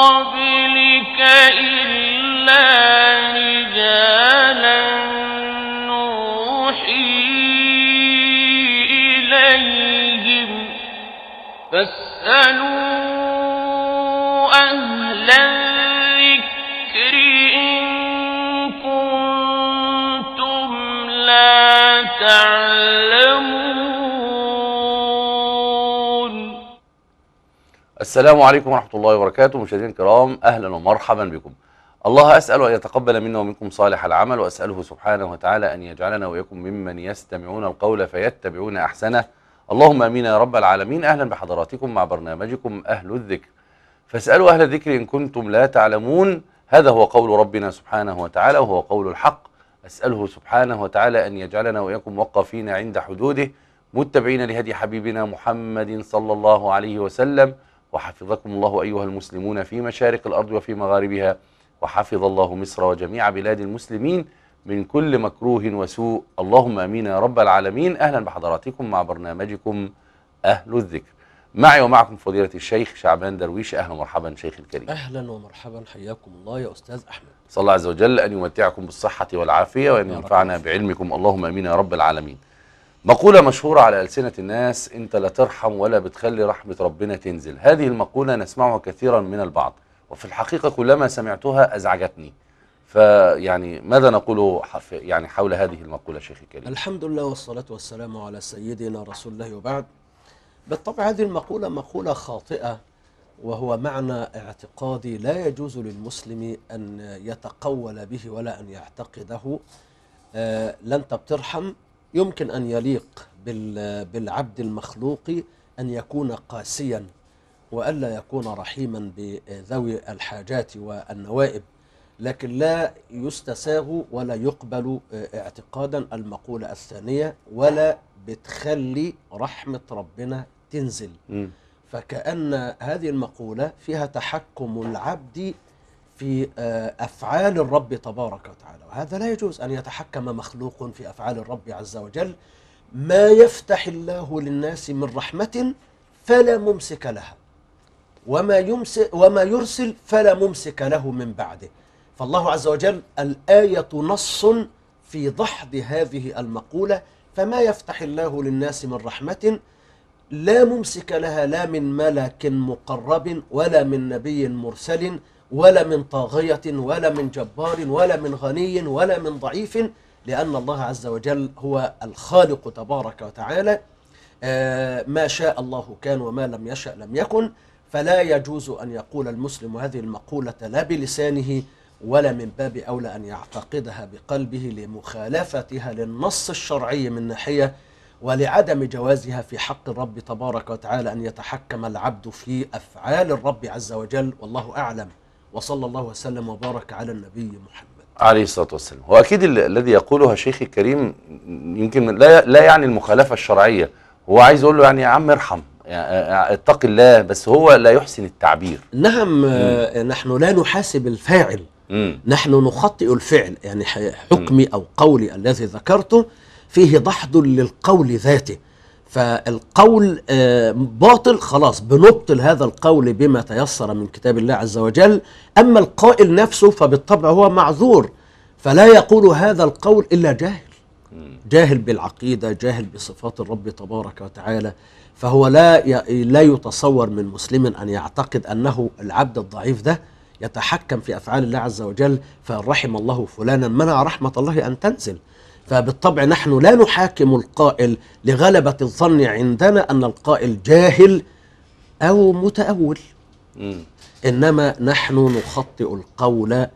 قبلك إلا السلام عليكم ورحمة الله وبركاته مشاهدينا الكرام أهلا ومرحبا بكم الله أسأل أن يتقبل منا ومنكم صالح العمل وأسأله سبحانه وتعالى أن يجعلنا وإياكم ممن يستمعون القول فيتبعون أحسنه اللهم أمين يا رب العالمين أهلا بحضراتكم مع برنامجكم أهل الذكر فاسألوا أهل الذكر إن كنتم لا تعلمون هذا هو قول ربنا سبحانه وتعالى وهو قول الحق أسأله سبحانه وتعالى أن يجعلنا وإياكم وقفين عند حدوده متبعين لهدي حبيبنا محمد صلى الله عليه وسلم وحفظكم الله أيها المسلمون في مشارق الأرض وفي مغاربها وحفظ الله مصر وجميع بلاد المسلمين من كل مكروه وسوء اللهم أمين يا رب العالمين أهلا بحضراتكم مع برنامجكم أهل الذكر معي ومعكم فضيلة الشيخ شعبان درويش أهلا ومرحبا شيخ الكريم أهلا ومرحبا حياكم الله يا أستاذ أحمد صلى الله عز وجل أن يمتعكم بالصحة والعافية وأن ينفعنا بعلمكم اللهم أمين يا رب العالمين مقولة مشهورة على ألسنة الناس أنت لا ترحم ولا بتخلي رحمة ربنا تنزل هذه المقولة نسمعها كثيرا من البعض وفي الحقيقة كلما سمعتها أزعجتني فيعني ماذا نقول يعني حول هذه المقولة شيخي الكريم الحمد لله والصلاة والسلام على سيدنا رسول الله وبعد بالطبع هذه المقولة مقولة خاطئة وهو معنى اعتقادي لا يجوز للمسلم أن يتقول به ولا أن يعتقده آه، لن بترحم يمكن أن يليق بالعبد المخلوق أن يكون قاسيا وألا يكون رحيما بذوي الحاجات والنوائب لكن لا يستساغ ولا يقبل آه، اعتقادا المقولة الثانية ولا بتخلي رحمة ربنا تنزل م. فكأن هذه المقولة فيها تحكم العبد في آه، أفعال الرب تبارك وتعالى وهذا لا يجوز أن يتحكم مخلوق في أفعال الرب عز وجل ما يفتح الله للناس من رحمة فلا ممسك لها وما يمسك وما يرسل فلا ممسك له من بعده فالله عز وجل الآية نص في دحض هذه المقولة فما يفتح الله للناس من رحمة لا ممسك لها لا من ملك مقرب ولا من نبي مرسل ولا من طاغية ولا من جبار ولا من غني ولا من ضعيف لأن الله عز وجل هو الخالق تبارك وتعالى آه، ما شاء الله كان وما لم يشأ لم يكن فلا يجوز أن يقول المسلم هذه المقولة لا بلسانه ولا من باب أولى أن يعتقدها بقلبه لمخالفتها للنص الشرعي من ناحية ولعدم جوازها في حق الرب تبارك وتعالى أن يتحكم العبد في أفعال الرب عز وجل والله أعلم وصلى الله وسلم وبارك على النبي محمد عليه الصلاة والسلام وأكيد الذي يقولها شيخ الكريم يمكن لا, لا يعني المخالفة الشرعية هو عايز يقول له يعني يا عم ارحم يعني اتق الله بس هو لا يحسن التعبير نعم مم. آه، نحن لا نحاسب الفاعل مم. نحن نخطئ الفعل يعني حكمي مم. أو قولي الذي ذكرته فيه دحض للقول ذاته فالقول آه، باطل خلاص بنبطل هذا القول بما تيسر من كتاب الله عز وجل أما القائل نفسه فبالطبع هو معذور فلا يقول هذا القول إلا جاهل جاهل بالعقيدة جاهل بصفات الرب تبارك وتعالى فهو لا لا يتصور من مسلم أن يعتقد أنه العبد الضعيف ده يتحكم في أفعال الله عز وجل فرحم الله فلانا منع رحمة الله أن تنزل فبالطبع نحن لا نحاكم القائل لغلبة الظن عندنا أن القائل جاهل أو متأول إنما نحن نخطئ القول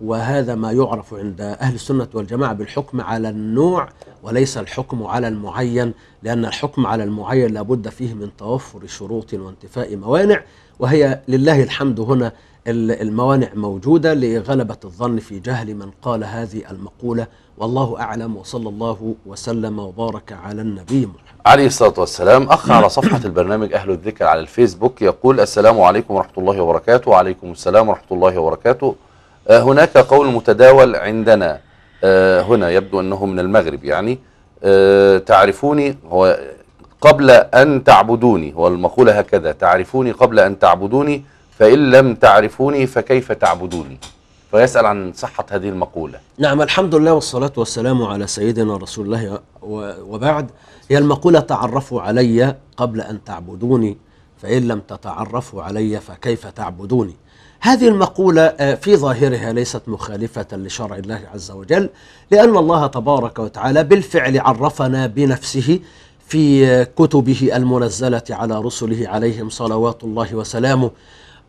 وهذا ما يعرف عند أهل السنة والجماعة بالحكم على النوع وليس الحكم على المعين لأن الحكم على المعين لابد فيه من توفر شروط وانتفاء موانع وهي لله الحمد هنا الموانع موجودة لغلبة الظن في جهل من قال هذه المقولة والله أعلم وصلى الله وسلم وبارك على النبي محمد عليه الصلاة والسلام أخ على صفحة البرنامج أهل الذكر على الفيسبوك يقول السلام عليكم ورحمة الله وبركاته وعليكم السلام ورحمة الله وبركاته آه، هناك قول متداول عندنا آه، هنا يبدو أنه من المغرب يعني آه، تعرفوني هو قبل أن تعبدوني هو المقولة هكذا تعرفوني قبل أن تعبدوني فإن لم تعرفوني فكيف تعبدوني فيسأل عن صحة هذه المقولة نعم الحمد لله والصلاة والسلام على سيدنا رسول الله وبعد هي المقولة تعرفوا علي قبل أن تعبدوني فإن لم تتعرفوا علي فكيف تعبدوني هذه المقولة آه، في ظاهرها ليست مخالفة لشرع الله عز وجل لأن الله تبارك وتعالى بالفعل عرفنا بنفسه في آه، كتبه المنزلة على رسله عليهم صلوات الله وسلامه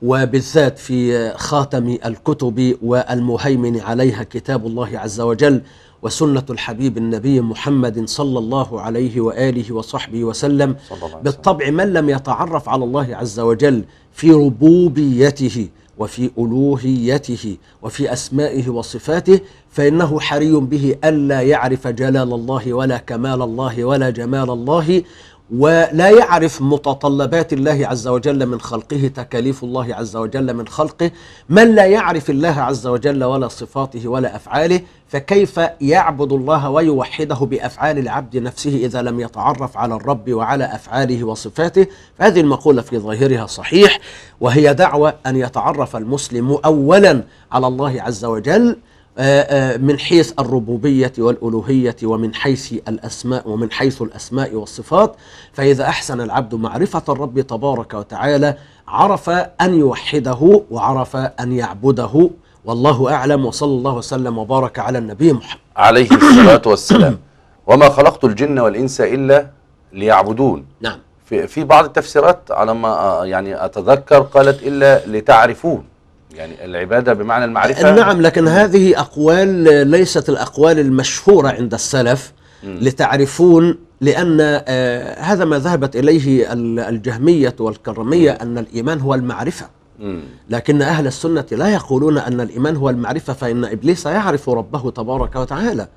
وبالذات في خاتم الكتب والمهيمن عليها كتاب الله عز وجل وسنة الحبيب النبي محمد صلى الله عليه وآله وصحبه وسلم بالطبع من لم يتعرف على الله عز وجل في ربوبيته وفي ألوهيته وفي أسمائه وصفاته فإنه حري به ألا يعرف جلال الله ولا كمال الله ولا جمال الله ولا يعرف متطلبات الله عز وجل من خلقه تكاليف الله عز وجل من خلقه من لا يعرف الله عز وجل ولا صفاته ولا أفعاله فكيف يعبد الله ويوحده بأفعال العبد نفسه إذا لم يتعرف على الرب وعلى أفعاله وصفاته فهذه المقولة في ظاهرها صحيح وهي دعوة أن يتعرف المسلم أولا على الله عز وجل آه، آه، من حيث الربوبية والألوهية ومن حيث الأسماء ومن حيث الأسماء والصفات فإذا أحسن العبد معرفة الرب تبارك وتعالى عرف أن يوحده وعرف أن يعبده والله أعلم وصلى الله وسلم وبارك على النبي محمد عليه الصلاة والسلام وما خلقت الجن والإنس إلا ليعبدون نعم في بعض التفسيرات على ما آه، يعني أتذكر قالت إلا لتعرفون يعني العبادة بمعنى المعرفة أه، نعم لكن هذه أقوال ليست الأقوال المشهورة عند السلف لتعرفون لأن أه، هذا ما ذهبت إليه الجهمية والكرمية أن الإيمان هو المعرفة لكن أهل السنة لا يقولون أن الإيمان هو المعرفة فإن إبليس يعرف ربه تبارك وتعالى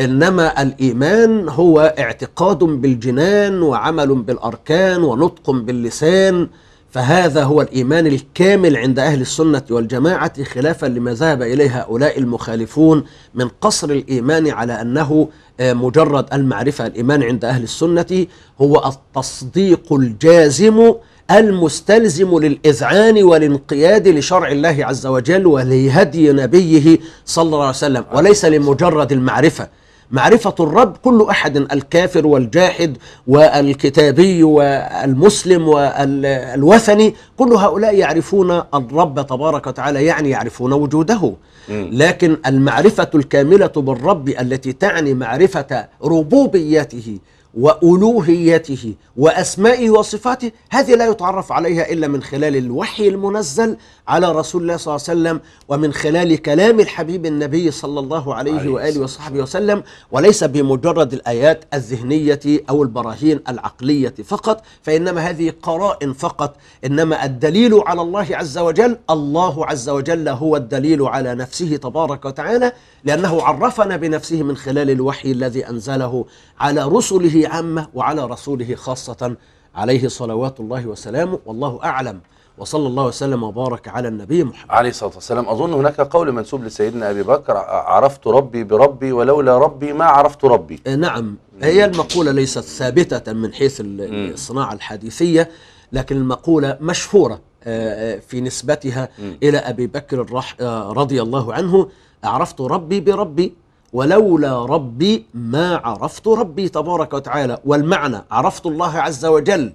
إنما الإيمان هو اعتقاد بالجنان وعمل بالأركان ونطق باللسان فهذا هو الإيمان الكامل عند أهل السنة والجماعة خلافا لما ذهب إليه هؤلاء المخالفون من قصر الإيمان على أنه آه، مجرد المعرفة الإيمان عند أهل السنة هو التصديق الجازم المستلزم للإذعان والانقياد لشرع الله عز وجل ولهدي نبيه صلى الله عليه وسلم وليس لمجرد المعرفة معرفة الرب كل أحد الكافر والجاحد والكتابي والمسلم والوثني كل هؤلاء يعرفون الرب تبارك وتعالى يعني يعرفون وجوده لكن المعرفة الكاملة بالرب التي تعني معرفة ربوبيته وألوهيته وأسمائه وصفاته هذه لا يتعرف عليها إلا من خلال الوحي المنزل على رسول الله صلى الله عليه وسلم ومن خلال كلام الحبيب النبي صلى الله عليه وآله وصحبه وسلم وليس بمجرد الآيات الذهنية أو البراهين العقلية فقط فإنما هذه قرائن فقط إنما الدليل على الله عز وجل الله عز وجل هو الدليل على نفسه تبارك وتعالى لأنه عرفنا بنفسه من خلال الوحي الذي أنزله على رسله عامة وعلى رسوله خاصة عليه صلوات الله وسلامه والله أعلم وصلى الله وسلم وبارك على النبي محمد عليه الصلاة والسلام أظن هناك قول منسوب لسيدنا أبي بكر عرفت ربي بربي ولولا ربي ما عرفت ربي إيه، نعم هي المقولة ليست ثابتة من حيث الصناعة الحديثية لكن المقولة مشهورة آه، آه، في نسبتها إلى أبي بكر آه، رضي الله عنه عرفت ربي بربي ولولا ربي ما عرفت ربي تبارك وتعالى والمعنى عرفت الله عز وجل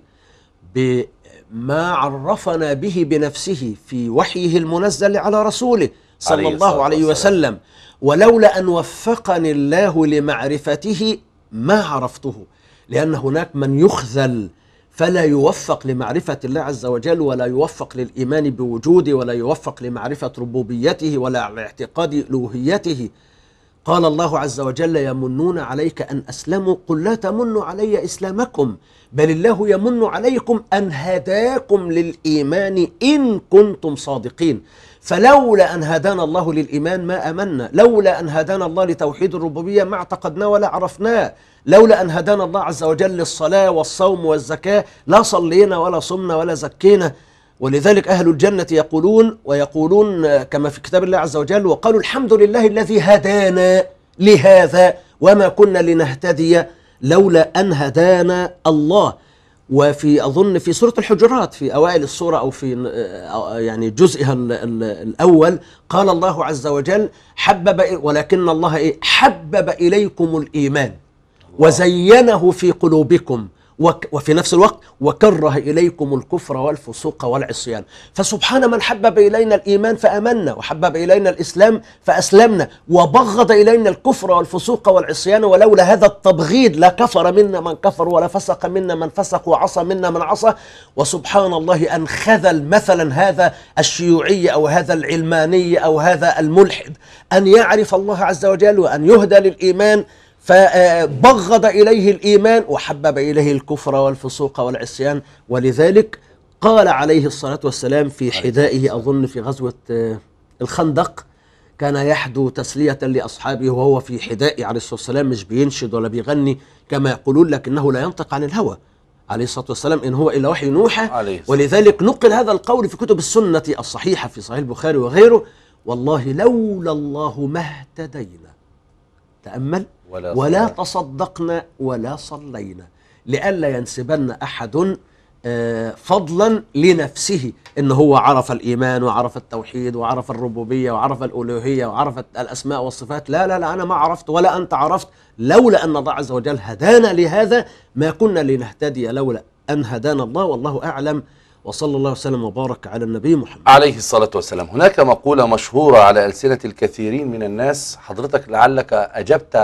ما عرفنا به بنفسه في وحيه المنزل على رسوله صلى عليه الله عليه وسلم ولولا أن وفقني الله لمعرفته ما عرفته لأن هناك من يخذل فلا يوفق لمعرفة الله عز وجل ولا يوفق للإيمان بوجوده ولا يوفق لمعرفة ربوبيته ولا اعتقاد ألوهيته قال الله عز وجل يمنون عليك أن أسلموا قل لا تمنوا علي إسلامكم بل الله يمن عليكم أن هداكم للإيمان إن كنتم صادقين فلولا أن هدانا الله للإيمان ما أمنا لولا أن هدانا الله لتوحيد الربوبية ما اعتقدناه ولا عرفناه لولا أن هدانا الله عز وجل للصلاة والصوم والزكاة لا صلينا ولا صمنا ولا زكينا ولذلك أهل الجنة يقولون ويقولون كما في كتاب الله عز وجل وقالوا الحمد لله الذي هدانا لهذا وما كنا لنهتدي لولا أن هدانا الله وفي أظن في سورة الحجرات في أوائل السورة أو في آه، يعني جزئها الأول قال الله عز وجل حبب ولكن الله إيه؟ حبب إليكم الإيمان وزينه في قلوبكم وفي نفس الوقت وكره إليكم الكفر والفسوق والعصيان فسبحان من حبب إلينا الإيمان فأمنا وحبب إلينا الإسلام فأسلمنا وبغض إلينا الكفر والفسوق والعصيان ولولا هذا التبغيض لكفر منا من كفر ولا فسق منا من فسق وعصى منا من عصى وسبحان الله أن خذل مثلا هذا الشيوعي أو هذا العلماني أو هذا الملحد أن يعرف الله عز وجل وأن يهدى للإيمان فبغض إليه الإيمان وحبب إليه الكفر والفسوق والعصيان ولذلك قال عليه الصلاة والسلام في حذائه أظن في غزوة آه، الخندق كان يحدو تسلية لأصحابه وهو في حذائه عليه الصلاة والسلام مش بينشد ولا بيغني كما يقولون لكنه لا ينطق عن الهوى عليه الصلاة والسلام إن هو إلا وحي نوحى ولذلك نقل هذا القول في كتب السنة الصحيحة في صحيح البخاري وغيره والله لولا الله ما اهتدينا تأمل ولا, ولا تصدقنا ولا صلينا لئلا ينسبن أحد آه، فضلا لنفسه ان هو عرف الايمان وعرف التوحيد وعرف الربوبيه وعرف الالوهيه وعرف الاسماء والصفات لا لا لا انا ما عرفت ولا انت عرفت لولا ان الله عز وجل هدانا لهذا ما كنا لنهتدي لولا ان هدانا الله والله اعلم وصلى الله وسلم وبارك على النبي محمد عليه الصلاة والسلام هناك مقولة مشهورة على ألسنة الكثيرين من الناس حضرتك لعلك أجبت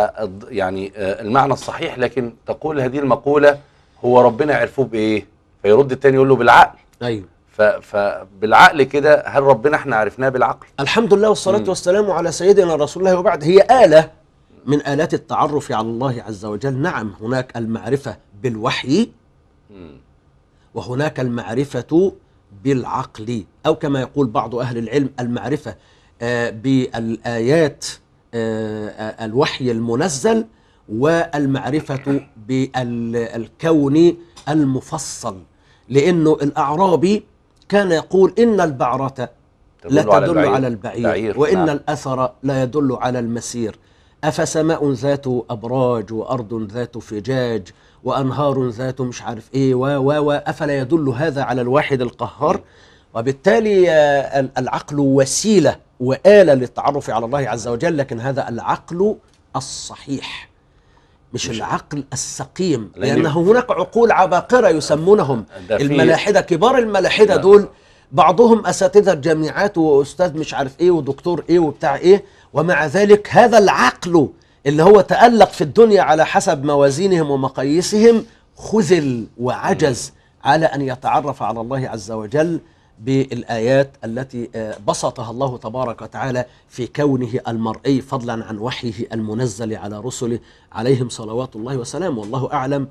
يعني آه، المعنى الصحيح لكن تقول هذه المقولة هو ربنا عرفوه بإيه فيرد التاني يقول له بالعقل أيوه فبالعقل كده هل ربنا احنا عرفناه بالعقل الحمد لله والصلاة م. والسلام على سيدنا رسول الله وبعد هي آلة من آلات التعرف على الله عز وجل نعم هناك المعرفة بالوحي م. وهناك المعرفة بالعقل أو كما يقول بعض أهل العلم المعرفة آه، بالآيات آه، الوحي المنزل والمعرفة بالكون المفصل لأنه الأعرابي كان يقول إن البعرة لا تدل على البعير, على البعير وإن نعم. الأثر لا يدل على المسير أفسماء ذات أبراج وأرض ذات فجاج وانهار ذات مش عارف ايه و و و افلا يدل هذا على الواحد القهار وبالتالي آه، العقل وسيله واله للتعرف على الله عز وجل لكن هذا العقل الصحيح مش, مش العقل السقيم لانه هناك عقول عباقره يسمونهم الملاحده كبار الملاحده دول بعضهم اساتذه جامعات واستاذ مش عارف ايه ودكتور ايه وبتاع ايه ومع ذلك هذا العقل اللي هو تألق في الدنيا على حسب موازينهم ومقاييسهم خذل وعجز على أن يتعرف على الله عز وجل بالآيات التي آه، بسطها الله تبارك وتعالى في كونه المرئي فضلا عن وحيه المنزل على رسله عليهم صلوات الله وسلامه والله أعلم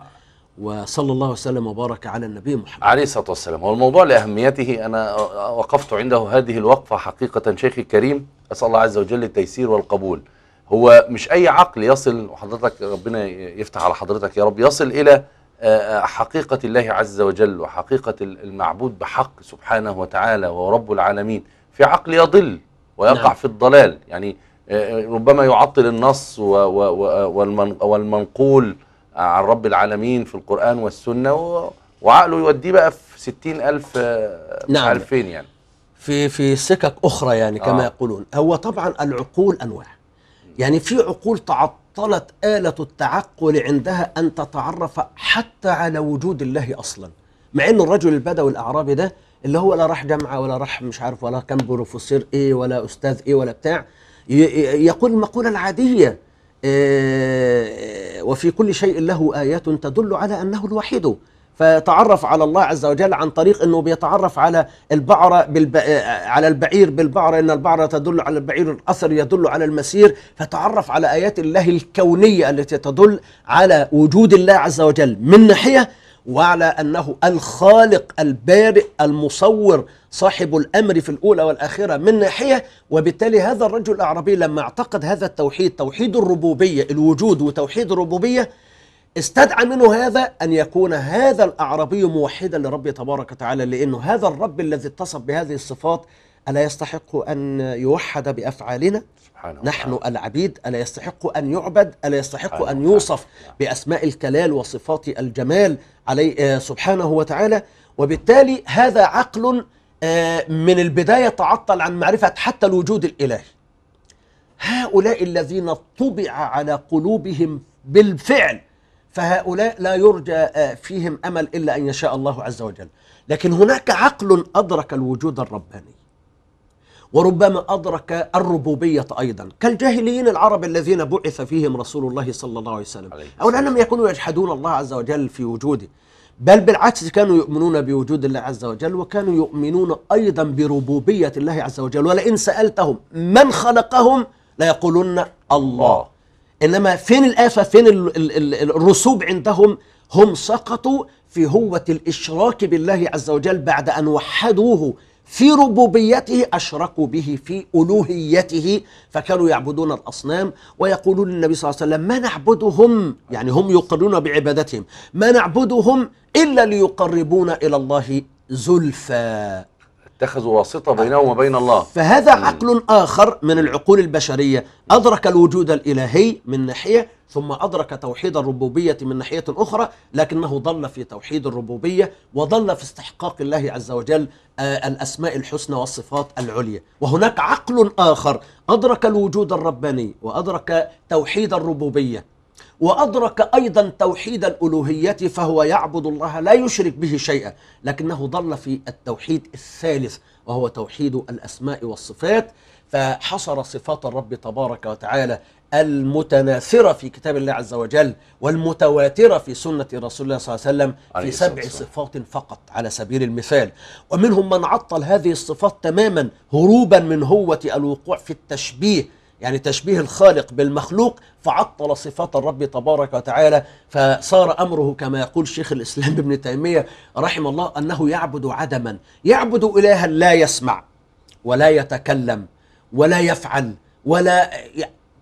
وصلى الله وسلم وبارك على النبي محمد عليه الصلاة والسلام والموضوع لأهميته أنا وقفت عنده هذه الوقفة حقيقة شيخي الكريم أسأل الله عز وجل التيسير والقبول هو مش اي عقل يصل وحضرتك ربنا يفتح على حضرتك يا رب يصل الى حقيقة الله عز وجل وحقيقة المعبود بحق سبحانه وتعالى وهو رب العالمين في عقل يضل ويقع نعم. في الضلال يعني ربما يعطل النص والمنقول عن رب العالمين في القرآن والسنة وعقله يوديه بقى في ستين ألف نعم. ألفين يعني في في سكك أخرى يعني كما آه. يقولون هو طبعا العقول أنواع يعني في عقول تعطلت آلة التعقل عندها أن تتعرف حتى على وجود الله أصلا مع أن الرجل البدوي الأعرابي ده اللي هو لا راح جامعة ولا راح مش عارف ولا كان بروفيسور إيه ولا أستاذ إيه ولا بتاع يقول المقولة العادية آه، آه، وفي كل شيء له آيات تدل على أنه الوحيد فتعرف على الله عز وجل عن طريق انه بيتعرف على البعرة بالب... على البعير بالبعرة ان البعرة تدل على البعير الاثر يدل على المسير فتعرف على ايات الله الكونية التي تدل على وجود الله عز وجل من ناحية وعلى انه الخالق البارئ المصور صاحب الامر في الاولى والاخره من ناحيه وبالتالي هذا الرجل الاعرابي لما اعتقد هذا التوحيد توحيد الربوبيه الوجود وتوحيد الربوبيه استدعى منه هذا أن يكون هذا الأعرابي موحدا لرب تبارك وتعالى لأنه هذا الرب الذي اتصف بهذه الصفات ألا يستحق أن يوحد بأفعالنا؟ نحن العبيد ألا يستحق أن يعبد ألا يستحق أن يوصف بأسماء الكلال وصفات الجمال عليه آه، سبحانه وتعالى وبالتالي هذا عقل آه، من البداية تعطل عن معرفة حتى الوجود الإلهي هؤلاء الذين طبع على قلوبهم بالفعل فهؤلاء لا يرجى آه، فيهم امل الا ان يشاء الله عز وجل لكن هناك عقل ادرك الوجود الرباني وربما أدرك الربوبية أيضا كالجاهليين العرب الذين بعث فيهم رسول الله صلى الله عليه وسلم أو لأنهم يكونوا يجحدون الله عز وجل في وجوده بل بالعكس كانوا يؤمنون بوجود الله عز وجل وكانوا يؤمنون أيضا بربوبية الله عز وجل ولئن سألتهم من خلقهم ليقولن الله انما فين الافه فين الـ الـ الـ الرسوب عندهم هم سقطوا في هوه الاشراك بالله عز وجل بعد ان وحدوه في ربوبيته اشركوا به في الوهيته فكانوا يعبدون الاصنام ويقولون للنبي صلى الله عليه وسلم ما نعبدهم يعني هم يقرون بعبادتهم ما نعبدهم الا ليقربونا الى الله زلفى اتخذوا واسطة بينه وبين الله فهذا عقل آخر من العقول البشرية أدرك الوجود الإلهي من ناحية ثم أدرك توحيد الربوبية من ناحية أخرى لكنه ضل في توحيد الربوبية وضل في استحقاق الله عز وجل آه، الأسماء الحسنى والصفات العليا وهناك عقل آخر أدرك الوجود الرباني وأدرك توحيد الربوبية وأدرك أيضا توحيد الألوهية فهو يعبد الله لا يشرك به شيئا لكنه ضل في التوحيد الثالث وهو توحيد الأسماء والصفات فحصر صفات الرب تبارك وتعالى المتناثرة في كتاب الله عز وجل والمتواترة في سنة رسول الله صلى الله عليه وسلم في سبع صفات فقط على سبيل المثال ومنهم من عطل هذه الصفات تماما هروبا من هوة الوقوع في التشبيه يعني تشبيه الخالق بالمخلوق فعطل صفات الرب تبارك وتعالى فصار امره كما يقول شيخ الاسلام ابن تيميه رحمه الله انه يعبد عدما يعبد الها لا يسمع ولا يتكلم ولا يفعل ولا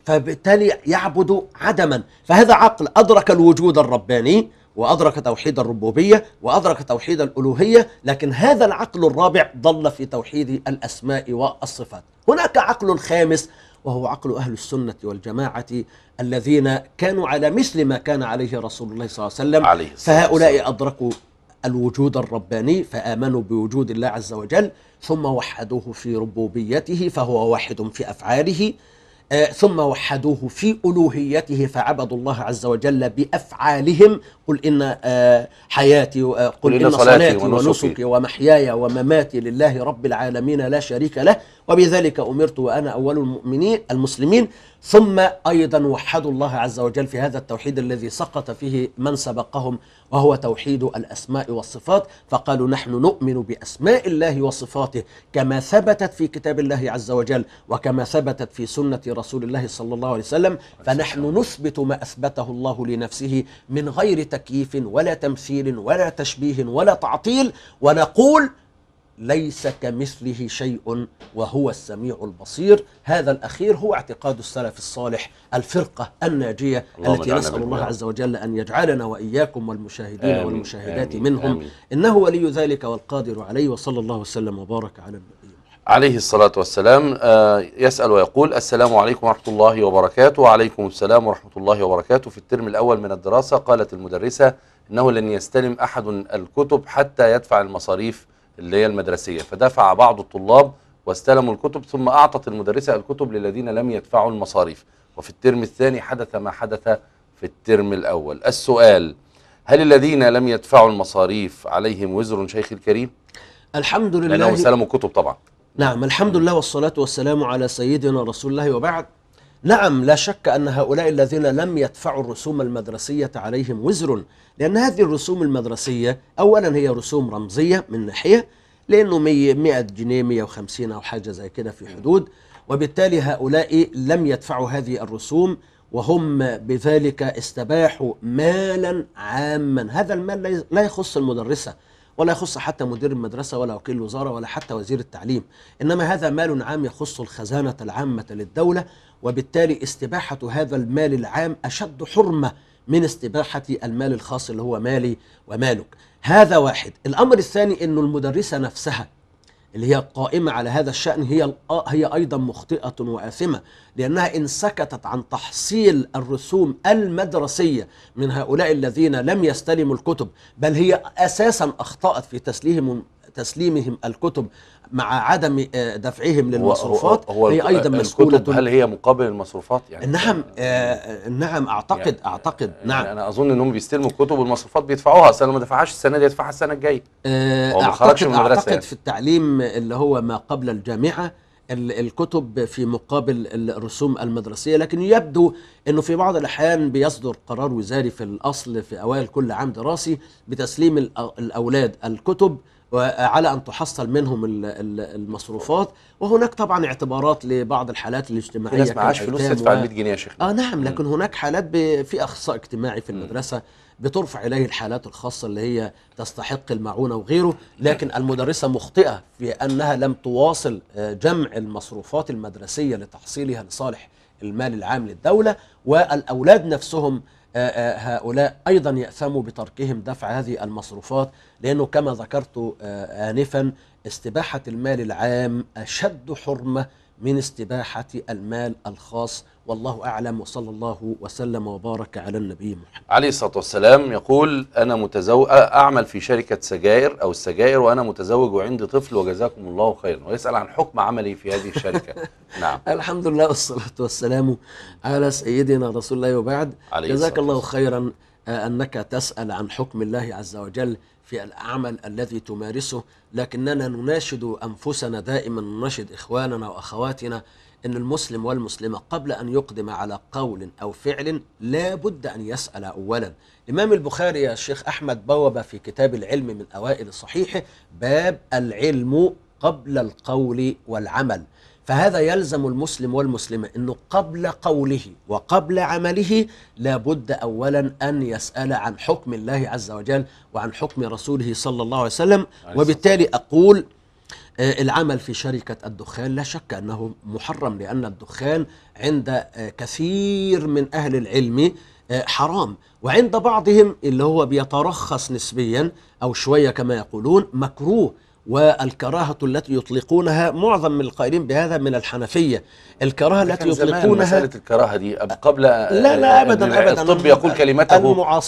فبالتالي يعبد عدما فهذا عقل ادرك الوجود الرباني وادرك توحيد الربوبيه وادرك توحيد الالوهيه لكن هذا العقل الرابع ضل في توحيد الاسماء والصفات هناك عقل خامس وهو عقل أهل السنة والجماعة الذين كانوا على مثل ما كان عليه رسول الله صلى الله عليه وسلم عليه فهؤلاء أدركوا الوجود الرباني فآمنوا بوجود الله عز وجل ثم وحدوه في ربوبيته فهو واحد في أفعاله آه، ثم وحدوه في ألوهيته فعبدوا الله عز وجل بأفعالهم قل إن آه، حياتي آه، قل إن صلاتي ونسكي ومحياي ومماتي لله رب العالمين لا شريك له وبذلك أمرت وأنا أول المؤمنين المسلمين ثم أيضا وحدوا الله عز وجل في هذا التوحيد الذي سقط فيه من سبقهم وهو توحيد الأسماء والصفات فقالوا نحن نؤمن بأسماء الله وصفاته كما ثبتت في كتاب الله عز وجل وكما ثبتت في سنة رسول الله صلى الله عليه وسلم فنحن نثبت ما أثبته الله لنفسه من غير تكييف ولا تمثيل ولا تشبيه ولا تعطيل ونقول ليس كمثله شيء وهو السميع البصير هذا الأخير هو اعتقاد السلف الصالح الفرقة الناجية التي نسأل الله عز وجل أن يجعلنا وإياكم والمشاهدين آمين والمشاهدات آمين منهم آمين إنه ولي ذلك والقادر عليه وصلى الله وسلم وبارك على النبي عليه الصلاة والسلام آه، يسأل ويقول السلام عليكم ورحمة الله وبركاته وعليكم السلام ورحمة الله وبركاته في الترم الأول من الدراسة قالت المدرسة أنه لن يستلم أحد الكتب حتى يدفع المصاريف اللي هي المدرسية فدفع بعض الطلاب واستلموا الكتب ثم أعطت المدرسة الكتب للذين لم يدفعوا المصاريف وفي الترم الثاني حدث ما حدث في الترم الأول السؤال هل الذين لم يدفعوا المصاريف عليهم وزر شيخ الكريم؟ الحمد لله لأنهم استلموا الكتب طبعا نعم الحمد لله والصلاة والسلام على سيدنا رسول الله وبعد نعم لا شك أن هؤلاء الذين لم يدفعوا الرسوم المدرسية عليهم وزر لأن هذه الرسوم المدرسية أولا هي رسوم رمزية من ناحية لأنه 100 جنيه 150 أو حاجة زي كده في حدود وبالتالي هؤلاء لم يدفعوا هذه الرسوم وهم بذلك استباحوا مالا عاما هذا المال لا يخص المدرسة ولا يخص حتى مدير المدرسة ولا وكيل الوزارة ولا حتى وزير التعليم إنما هذا مال عام يخص الخزانة العامة للدولة وبالتالي استباحة هذا المال العام أشد حرمة من استباحة المال الخاص اللي هو مالي ومالك هذا واحد الأمر الثاني أن المدرسة نفسها اللي هي القائمة على هذا الشأن هي آه، هي أيضا مخطئة وآثمة لأنها إن سكتت عن تحصيل الرسوم المدرسية من هؤلاء الذين لم يستلموا الكتب بل هي أساسا أخطأت في تسليمهم الكتب مع عدم آه، دفعهم للمصروفات هو هو هي ايضا مسؤوله هل هي مقابل المصروفات يعني نعم يعني آه،, آه نعم اعتقد يعني اعتقد يعني نعم انا اظن انهم بيستلموا الكتب والمصروفات بيدفعوها اصل ما دفعهاش السنه دي يدفعها السنه الجايه آه اعتقد من اعتقد يعني. في التعليم اللي هو ما قبل الجامعه الكتب في مقابل الرسوم المدرسيه لكن يبدو انه في بعض الاحيان بيصدر قرار وزاري في الاصل في اوائل كل عام دراسي بتسليم الاولاد الكتب وعلى أن تحصل منهم المصروفات وهناك طبعا اعتبارات لبعض الحالات الاجتماعية الناس معاش فلوس تدفع 100 جنيه يا شيخ آه نعم لكن هناك حالات في أخصائي اجتماعي في المدرسة بترفع إليه الحالات الخاصة اللي هي تستحق المعونة وغيره لكن نعم. المدرسة مخطئة في أنها لم تواصل آه، جمع المصروفات المدرسية لتحصيلها لصالح المال العام للدولة والأولاد نفسهم آه، آه، هؤلاء أيضا يأثموا بتركهم دفع هذه المصروفات لأنه كما ذكرت آه، آنفا استباحة المال العام أشد حرمة من استباحة المال الخاص والله أعلم وصلى الله وسلم وبارك على النبي محمد عليه الصلاة والسلام يقول أنا متزوج أعمل في شركة سجائر أو السجائر وأنا متزوج وعندي طفل وجزاكم الله خيرا ويسأل عن حكم عملي في هذه الشركة نعم الحمد لله والصلاة والسلام على سيدنا رسول الله وبعد جزاك الله خيرا آه، أنك تسأل عن حكم الله عز وجل في العمل الذي تمارسه لكننا نناشد أنفسنا دائما نناشد إخواننا وأخواتنا أن المسلم والمسلمة قبل أن يقدم على قول أو فعل لا بد أن يسأل أولا الإمام البخاري يا شيخ أحمد بوب في كتاب العلم من أوائل صحيحه باب العلم قبل القول والعمل فهذا يلزم المسلم والمسلمة أنه قبل قوله وقبل عمله لابد أولا أن يسأل عن حكم الله عز وجل وعن حكم رسوله صلى الله عليه وسلم وبالتالي أقول آه، العمل في شركة الدخان لا شك أنه محرم لأن الدخان عند آه، كثير من أهل العلم آه، حرام وعند بعضهم اللي هو بيترخص نسبيا أو شوية كما يقولون مكروه والكراهة التي يطلقونها معظم من القائلين بهذا من الحنفية الكراهة التي يطلقونها مسألة الكراهة دي قبل لا لا أبدا أبدا الطب يقول كلمته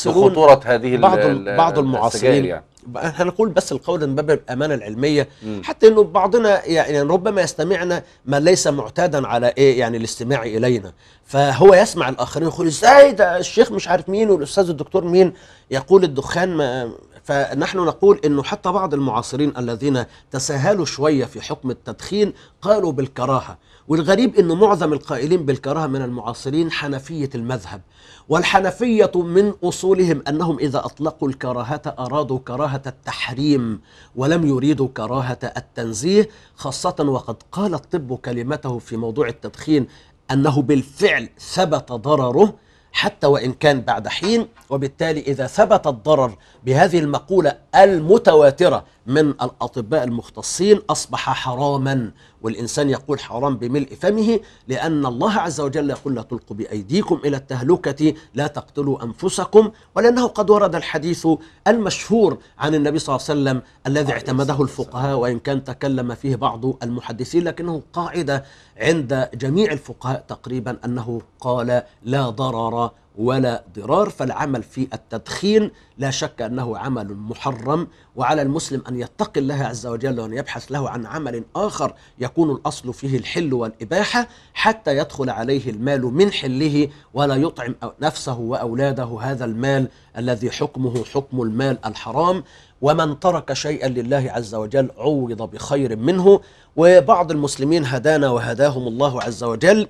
بخطورة هذه بعض, بعض يعني. المعاصرين يعني. هنقول بس القول من باب الامانه العلميه م. حتى انه بعضنا يعني ربما يستمعنا ما ليس معتادا على ايه يعني الاستماع الينا فهو يسمع الاخرين يقول ازاي ده الشيخ مش عارف مين والاستاذ الدكتور مين يقول الدخان ما فنحن نقول انه حتى بعض المعاصرين الذين تساهلوا شويه في حكم التدخين قالوا بالكراهه والغريب أن معظم القائلين بالكراهة من المعاصرين حنفية المذهب والحنفية من أصولهم أنهم إذا أطلقوا الكراهة أرادوا كراهة التحريم ولم يريدوا كراهة التنزيه خاصة وقد قال الطب كلمته في موضوع التدخين أنه بالفعل ثبت ضرره حتى وإن كان بعد حين وبالتالي إذا ثبت الضرر بهذه المقولة المتواترة من الأطباء المختصين أصبح حراما والإنسان يقول حرام بملء فمه لأن الله عز وجل يقول لا تلقوا بأيديكم إلى التهلكة لا تقتلوا أنفسكم ولأنه قد ورد الحديث المشهور عن النبي صلى الله عليه وسلم الذي اعتمده الفقهاء وإن كان تكلم فيه بعض المحدثين لكنه قاعدة عند جميع الفقهاء تقريبا أنه قال لا ضرر ولا ضرار فالعمل في التدخين لا شك أنه عمل محرم وعلى المسلم أن يتقي الله عز وجل وأن يبحث له عن عمل آخر يكون الأصل فيه الحل والإباحة حتى يدخل عليه المال من حله ولا يطعم نفسه وأولاده هذا المال الذي حكمه حكم المال الحرام ومن ترك شيئا لله عز وجل عوض بخير منه وبعض المسلمين هدانا وهداهم الله عز وجل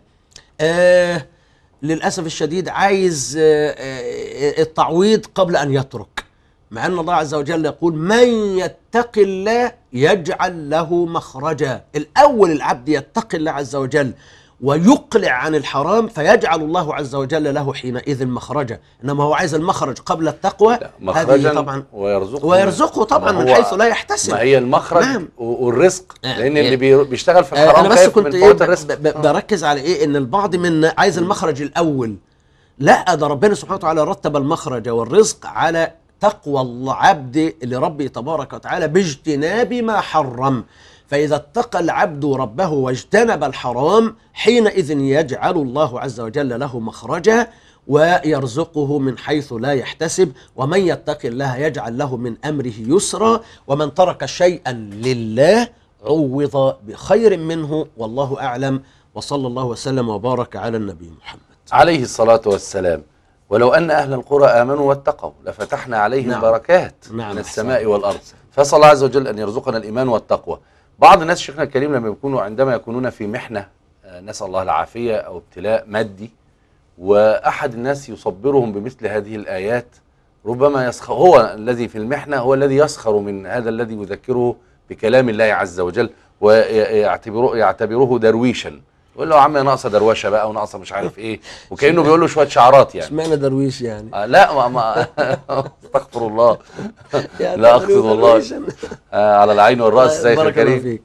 آه للاسف الشديد عايز آه، آه، التعويض قبل ان يترك مع ان الله عز وجل يقول من يتق الله يجعل له مخرجا الاول العبد يتقي الله عز وجل ويقلع عن الحرام فيجعل الله عز وجل له حينئذ مخرجا انما هو عايز المخرج قبل التقوى مخرجا طبعا ويرزقه ويرزقه طبعا من حيث لا يحتسب ما هي المخرج نعم والرزق آه، لان اللي آه. بيشتغل في الحرام انا بس كنت إيه بركز على ايه ان البعض منا عايز المخرج الاول لا ده ربنا سبحانه وتعالى رتب المخرج والرزق على تقوى العبد لربي تبارك وتعالى باجتناب ما حرم فإذا اتقى العبد ربه واجتنب الحرام حينئذ يجعل الله عز وجل له مخرجا ويرزقه من حيث لا يحتسب ومن يتق الله يجعل له من أمره يسرا ومن ترك شيئا لله عوض بخير منه والله أعلم وصلى الله وسلم وبارك على النبي محمد عليه الصلاة والسلام ولو أن أهل القرى آمنوا واتقوا لفتحنا عليهم نعم بركات نعم من السماء والأرض فصلى عز وجل أن يرزقنا الإيمان والتقوى بعض الناس شيخنا الكريم لما يكونوا عندما يكونون في محنه آه، نسال الله العافيه او ابتلاء مادي واحد الناس يصبرهم بمثل هذه الايات ربما يسخر هو الذي في المحنه هو الذي يسخر من هذا الذي يذكره بكلام الله عز وجل ويعتبره يعتبره درويشا يقول له يا عم ناقصه دروشه بقى وناقصه مش عارف ايه وكانه بيقول له شويه شعارات يعني اشمعنى درويش يعني آه لا ما, ما استغفر الله لا اقصد والله آه على العين والراس زي يا كريم فيك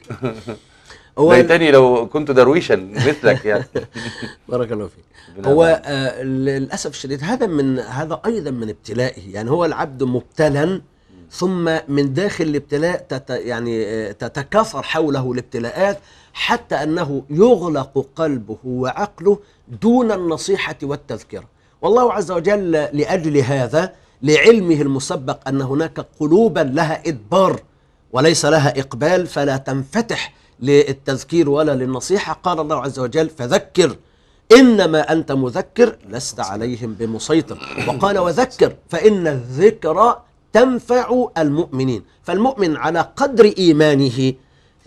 هو ليتني لو كنت درويشا مثلك يعني بارك الله فيك هو آه للاسف الشديد هذا من هذا ايضا من ابتلائه يعني هو العبد مبتلى ثم من داخل الابتلاء تت يعني آه، تتكاثر حوله الابتلاءات حتى أنه يغلق قلبه وعقله دون النصيحة والتذكرة والله عز وجل لأجل هذا لعلمه المسبق أن هناك قلوبا لها إدبار وليس لها إقبال فلا تنفتح للتذكير ولا للنصيحة قال الله عز وجل فذكر إنما أنت مذكر لست عليهم بمسيطر وقال وذكر فإن الذكرى تنفع المؤمنين فالمؤمن على قدر إيمانه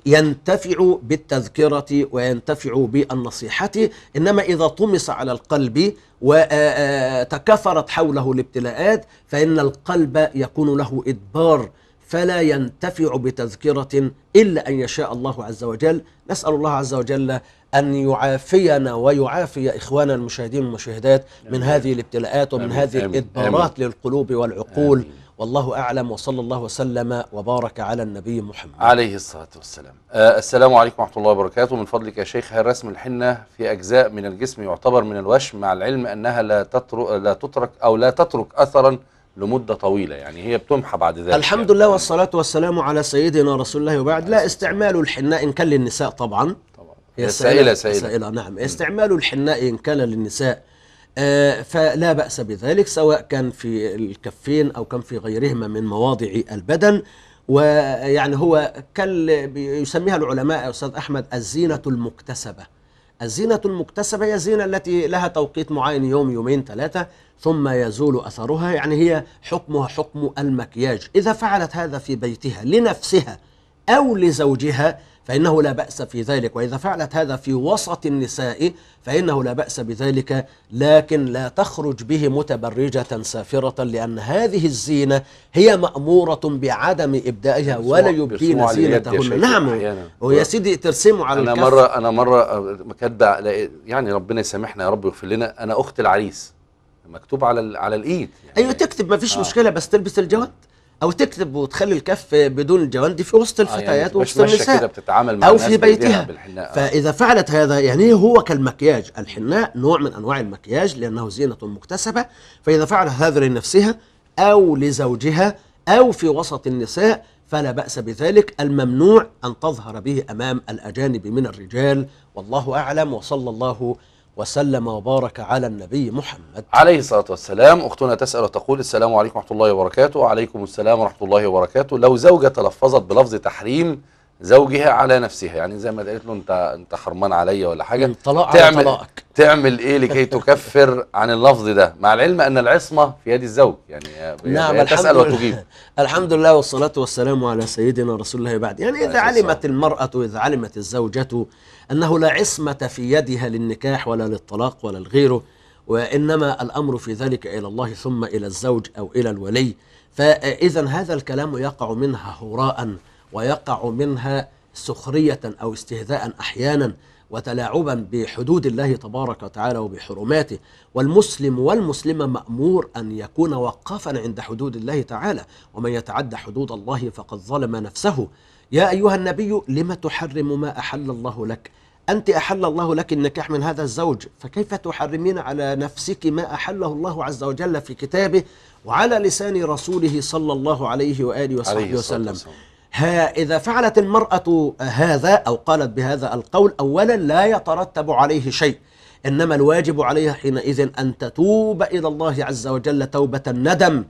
ينتفع بالتذكرة وينتفع بالنصيحة إنما إذا طمس على القلب وتكاثرت آه، آه، حوله الابتلاءات فإن القلب يكون له إدبار فلا ينتفع بتذكرة إلا أن يشاء الله عز وجل نسأل الله عز وجل أن يعافينا ويعافي إخوانا المشاهدين والمشاهدات من هذه الابتلاءات ومن هذه الإدبارات للقلوب والعقول آمين. والله أعلم وصلى الله وسلم وبارك على النبي محمد عليه الصلاة والسلام آه السلام عليكم ورحمة الله وبركاته من فضلك يا شيخ هل رسم الحنة في أجزاء من الجسم يعتبر من الوشم مع العلم أنها لا, تترك لا تترك أو لا تترك أثرا لمدة طويلة يعني هي بتمحى بعد ذلك الحمد يعني. لله والصلاة والسلام على سيدنا رسول الله وبعد لا استعمال الحناء إن كان للنساء طبعا طبعا هي سائلة سائلة, سائلة نعم استعمال الحناء إن كان للنساء آه، فلا بأس بذلك سواء كان في الكفين أو كان في غيرهما من مواضع البدن ويعني هو كال يسميها العلماء يا أستاذ أحمد الزينة المكتسبة الزينة المكتسبة هي الزينة التي لها توقيت معين يوم يومين ثلاثة ثم يزول أثرها يعني هي حكمها حكم المكياج إذا فعلت هذا في بيتها لنفسها أو لزوجها فإنه لا بأس في ذلك وإذا فعلت هذا في وسط النساء فإنه لا بأس بذلك لكن لا تخرج به متبرجة سافرة لأن هذه الزينة هي مأمورة بعدم إبدائها ولا يبدين زينتهن نعم ويا سيدي ترسموا على أنا الكف. مرة أنا مرة آه، كاتب يعني ربنا يسامحنا يا رب ويغفر لنا أنا أخت العريس مكتوب على على الايد يعني ايوه تكتب ما فيش آه. مشكله بس تلبس الجواد او تكتب وتخلي الكف بدون الجوندي في وسط الفتيات آه يعني وسط النساء بتتعامل مع او في بيتها آه. فاذا فعلت هذا يعني هو كالمكياج الحناء نوع من انواع المكياج لانه زينه مكتسبه فاذا فعل هذا لنفسها او لزوجها او في وسط النساء فلا باس بذلك الممنوع ان تظهر به امام الاجانب من الرجال والله اعلم وصلى الله وسلم وبارك على النبي محمد عليه الصلاة والسلام أختنا تسأل وتقول السلام عليكم ورحمة الله وبركاته وعليكم السلام ورحمة الله وبركاته لو زوجة تلفظت بلفظ تحريم زوجها على نفسها يعني زي ما قالت له انت انت حرمان عليا ولا حاجه الطلاق تعمل على طلاقك تعمل ايه لكي تكفر عن اللفظ ده مع العلم ان العصمه في يد الزوج يعني نعم تسال وتجيب الحمد لله والصلاه والسلام على سيدنا رسول الله بعد يعني اذا علمت المراه اذا علمت الزوجه انه لا عصمه في يدها للنكاح ولا للطلاق ولا لغيره وانما الامر في ذلك الى الله ثم الى الزوج او الى الولي فاذا هذا الكلام يقع منها هراء ويقع منها سخرية أو استهزاء أحيانا وتلاعبا بحدود الله تبارك وتعالى وبحرماته والمسلم والمسلمة مأمور أن يكون وقافا عند حدود الله تعالى ومن يتعدى حدود الله فقد ظلم نفسه يا أيها النبي لم تحرم ما أحل الله لك أنت أحل الله لك النكاح من هذا الزوج فكيف تحرمين على نفسك ما أحله الله عز وجل في كتابه وعلى لسان رسوله صلى الله عليه وآله وصحبه عليه وسلم ها إذا فعلت المرأة هذا أو قالت بهذا القول أولا لا يترتب عليه شيء إنما الواجب عليها حينئذ أن تتوب إلى الله عز وجل توبة الندم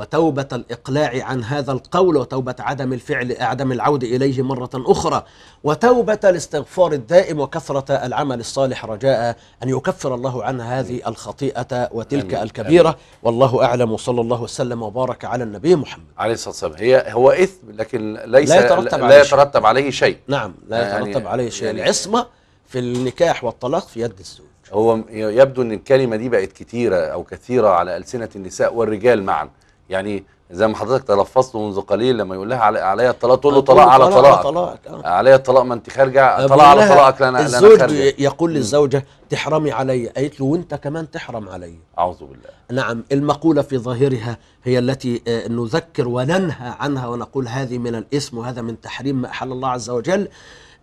وتوبة الإقلاع عن هذا القول وتوبة عدم الفعل عدم العود إليه مرة أخرى وتوبة الاستغفار الدائم وكثرة العمل الصالح رجاء أن يكفر الله عن هذه الخطيئة وتلك أمين الكبيرة أمين والله أعلم وصلى الله وسلم وبارك على النبي محمد عليه الصلاة والسلام هي هو إثم لكن ليس لا يترتب, عليه, لا يترتب عليه شيء نعم لا يعني يترتب يعني عليه شيء يعني العصمة في النكاح والطلاق في يد الزوج هو يبدو أن الكلمة دي بقت كتيرة أو كثيرة على ألسنة النساء والرجال معاً يعني زي ما حضرتك تلفظت منذ قليل لما يقول لها عليا الطلاق تقول له طلاق على طلاق طلاق آه. عليا الطلاق ما انت خارجه طلاق على طلاقك لا انا الزوج يقول للزوجه تحرمي علي قالت له وانت كمان تحرم علي اعوذ بالله نعم المقوله في ظاهرها هي التي آه، نذكر وننهى عنها ونقول هذه من الاثم وهذا من تحريم ما احل الله عز وجل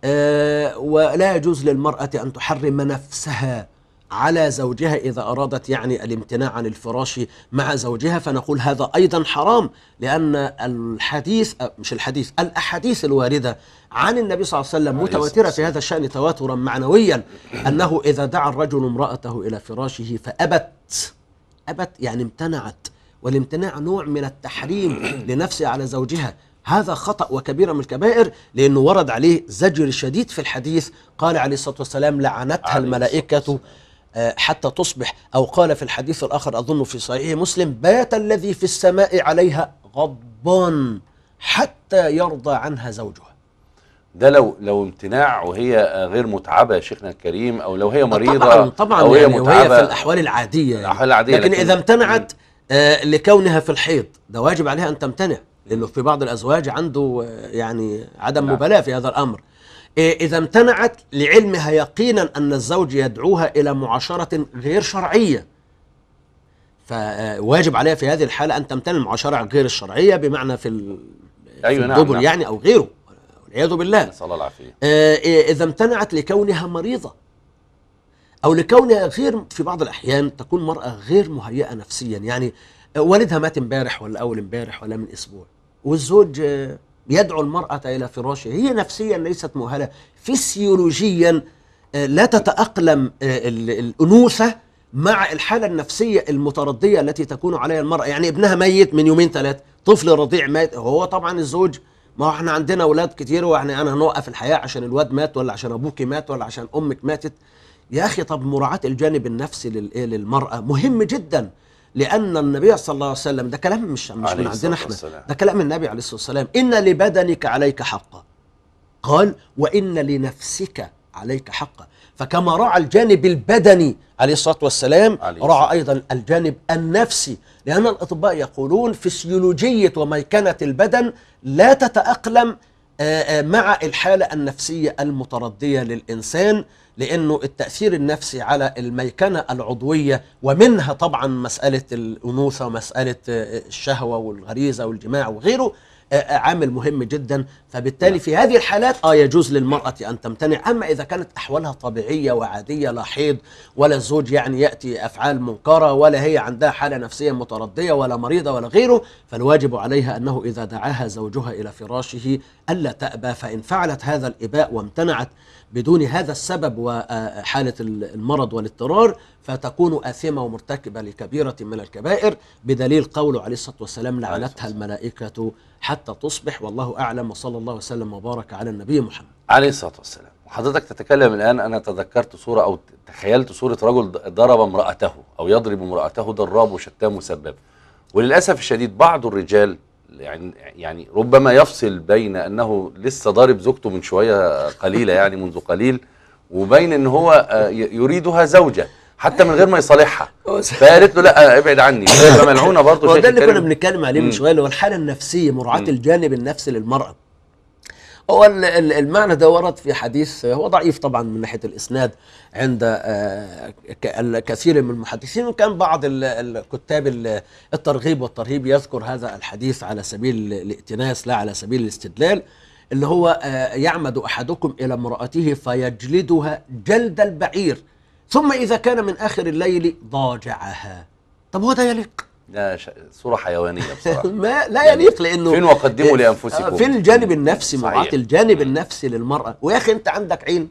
آه، ولا يجوز للمراه ان تحرم نفسها على زوجها إذا أرادت يعني الامتناع عن الفراش مع زوجها فنقول هذا أيضا حرام لأن الحديث مش الحديث الأحاديث الواردة عن النبي صلى الله عليه وسلم متواترة في هذا الشأن تواترا معنويا أنه إذا دعا الرجل امرأته إلى فراشه فأبت أبت يعني امتنعت والامتناع نوع من التحريم لنفسه على زوجها هذا خطأ وكبير من الكبائر لأنه ورد عليه زجر شديد في الحديث قال عليه الصلاة والسلام لعنتها الملائكة آه، حتى تصبح أو قال في الحديث الآخر أظن في صحيح مسلم بات الذي في السماء عليها غضبان حتى يرضى عنها زوجها ده لو لو امتناع وهي غير متعبه يا شيخنا الكريم او لو هي مريضه طبعا طبعا أو هي يعني متعبة وهي في الاحوال العاديه يعني الأحوال العادية لكن, لكن اذا امتنعت آه لكونها في الحيض ده واجب عليها ان تمتنع لانه في بعض الازواج عنده آه، يعني عدم نعم. مبالاه في هذا الامر إيه، إذا امتنعت لعلمها يقينا أن الزوج يدعوها إلى معاشرة غير شرعية فواجب عليها في هذه الحالة أن تمتنع المعاشرة غير الشرعية بمعنى في, الدبر أيوة نعم الدبر نعم. يعني أو غيره والعياذ بالله نسأل الله العافية آه، إيه، إذا امتنعت لكونها مريضة أو لكونها غير في بعض الأحيان تكون مرأة غير مهيئة نفسيا يعني آه، والدها مات امبارح ولا أول امبارح ولا من أسبوع والزوج آه، يدعو المرأة إلى فراشه هي نفسيا ليست مؤهلة فسيولوجيا آه، لا تتأقلم آه، الأنوثة مع الحالة النفسية المتردية التي تكون عليها المرأة يعني ابنها ميت من يومين ثلاث طفل رضيع مات هو طبعا الزوج ما هو احنا عندنا اولاد كتير واحنا انا هنوقف الحياه عشان الواد مات ولا عشان ابوكي مات ولا عشان امك ماتت يا اخي طب مراعاه الجانب النفسي للمراه مهم جدا لأن النبي صلى الله عليه وسلم ده كلام مش مش من عندنا احنا ده كلام النبي عليه الصلاة والسلام إن لبدنك عليك حقا قال وإن لنفسك عليك حقا فكما راعى الجانب البدني عليه الصلاة والسلام عليه راعى أيضا الجانب النفسي لأن الأطباء يقولون فسيولوجية وميكنة البدن لا تتأقلم آه، آه، مع الحالة النفسية المتردية للإنسان لأنه التأثير النفسي على الميكنة العضوية ومنها طبعا مسألة الأنوثة ومسألة آه، الشهوة والغريزة والجماع وغيره عامل مهم جدا فبالتالي في هذه الحالات آه يجوز للمرأة أن تمتنع أما إذا كانت أحوالها طبيعية وعادية لا حيض ولا الزوج يعني يأتي أفعال منكرة ولا هي عندها حالة نفسية متردية ولا مريضة ولا غيره فالواجب عليها أنه إذا دعاها زوجها إلى فراشه ألا تأبى فإن فعلت هذا الإباء وامتنعت بدون هذا السبب وحالة المرض والاضطرار فتكون آثمة ومرتكبة لكبيرة من الكبائر بدليل قوله عليه الصلاة والسلام لعنتها الملائكة حتى تصبح والله أعلم وصلى الله وسلم وبارك على النبي محمد عليه الصلاة والسلام وحضرتك تتكلم الآن أنا تذكرت صورة أو تخيلت صورة رجل ضرب امرأته أو يضرب امرأته ضراب وشتام وسباب وللأسف الشديد بعض الرجال يعني يعني ربما يفصل بين انه لسه ضارب زوجته من شويه قليله يعني منذ قليل وبين ان هو آه، يريدها زوجه حتى من غير ما يصالحها فقالت له لا آه، ابعد عني ملعونه برضه هو ده اللي كنا بنتكلم عليه من شويه اللي هو الحاله النفسيه مراعاه الجانب النفسي للمراه هو المعنى ده ورد في حديث هو ضعيف طبعا من ناحيه الاسناد عند آه، كثير من المحدثين وكان بعض الكتاب الترغيب والترهيب يذكر هذا الحديث على سبيل الائتناس لا على سبيل الاستدلال اللي هو آه، يعمد احدكم الى امراته فيجلدها جلد البعير ثم اذا كان من اخر الليل ضاجعها طب هو ده يليق ده صورة حيوانية بصراحة ما لا يعني يليق لأنه فين وقدموا إيه، لأنفسكم فين الجانب النفسي معاطي الجانب النفسي للمرأة ويا أخي أنت عندك عين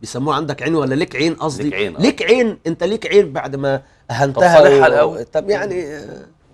بيسموه عندك عين ولا ليك عين قصدي ليك عين آه. ليك عين أنت ليك عين بعد ما أهنتها طب صالحها الأول طب يعني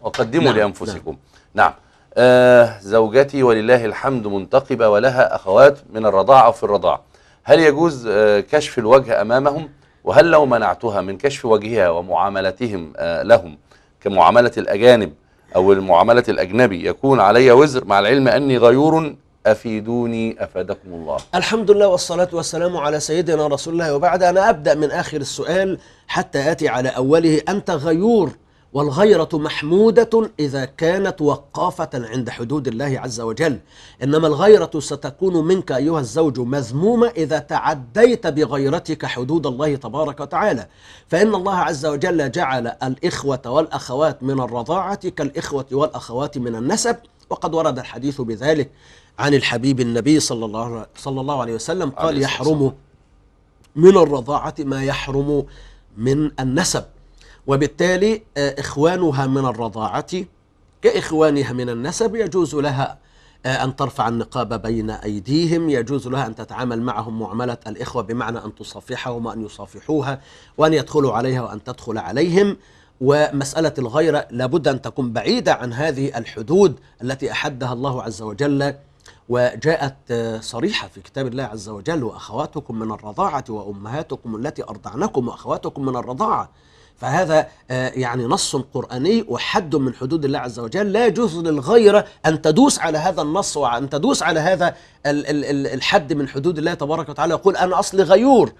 وقدموا نعم لأنفسكم نعم, نعم. آه زوجتي ولله الحمد منتقبة ولها أخوات من الرضاعة وفي الرضاعة هل يجوز آه كشف الوجه أمامهم وهل لو منعتها من كشف وجهها ومعاملتهم آه لهم كمعاملة الأجانب أو المعاملة الأجنبي يكون علي وزر مع العلم أني غيور أفيدوني أفادكم الله الحمد لله والصلاة والسلام على سيدنا رسول الله وبعد أن أبدأ من آخر السؤال حتى آتي على أوله أنت غيور والغيرة محمودة إذا كانت وقافة عند حدود الله عز وجل إنما الغيرة ستكون منك أيها الزوج مذمومة إذا تعديت بغيرتك حدود الله تبارك وتعالى فإن الله عز وجل جعل الإخوة والأخوات من الرضاعة كالإخوة والأخوات من النسب وقد ورد الحديث بذلك عن الحبيب النبي صلى الله, صلى الله عليه وسلم قال يحرم من الرضاعة ما يحرم من النسب وبالتالي آه، إخوانها من الرضاعة كإخوانها من النسب يجوز لها آه، أن ترفع النقاب بين أيديهم يجوز لها أن تتعامل معهم معاملة الإخوة بمعنى أن تصافحهم وأن يصافحوها وأن يدخلوا عليها وأن تدخل عليهم ومسألة الغيرة لابد أن تكون بعيدة عن هذه الحدود التي أحدها الله عز وجل وجاءت آه، صريحة في كتاب الله عز وجل وأخواتكم من الرضاعة وأمهاتكم التي أرضعنكم وأخواتكم من الرضاعة فهذا آه، يعني نص قرآني وحد من حدود الله عز وجل لا يجوز للغيرة أن تدوس على هذا النص وأن تدوس على هذا الحد من حدود الله تبارك وتعالى يقول أنا أصلي غيور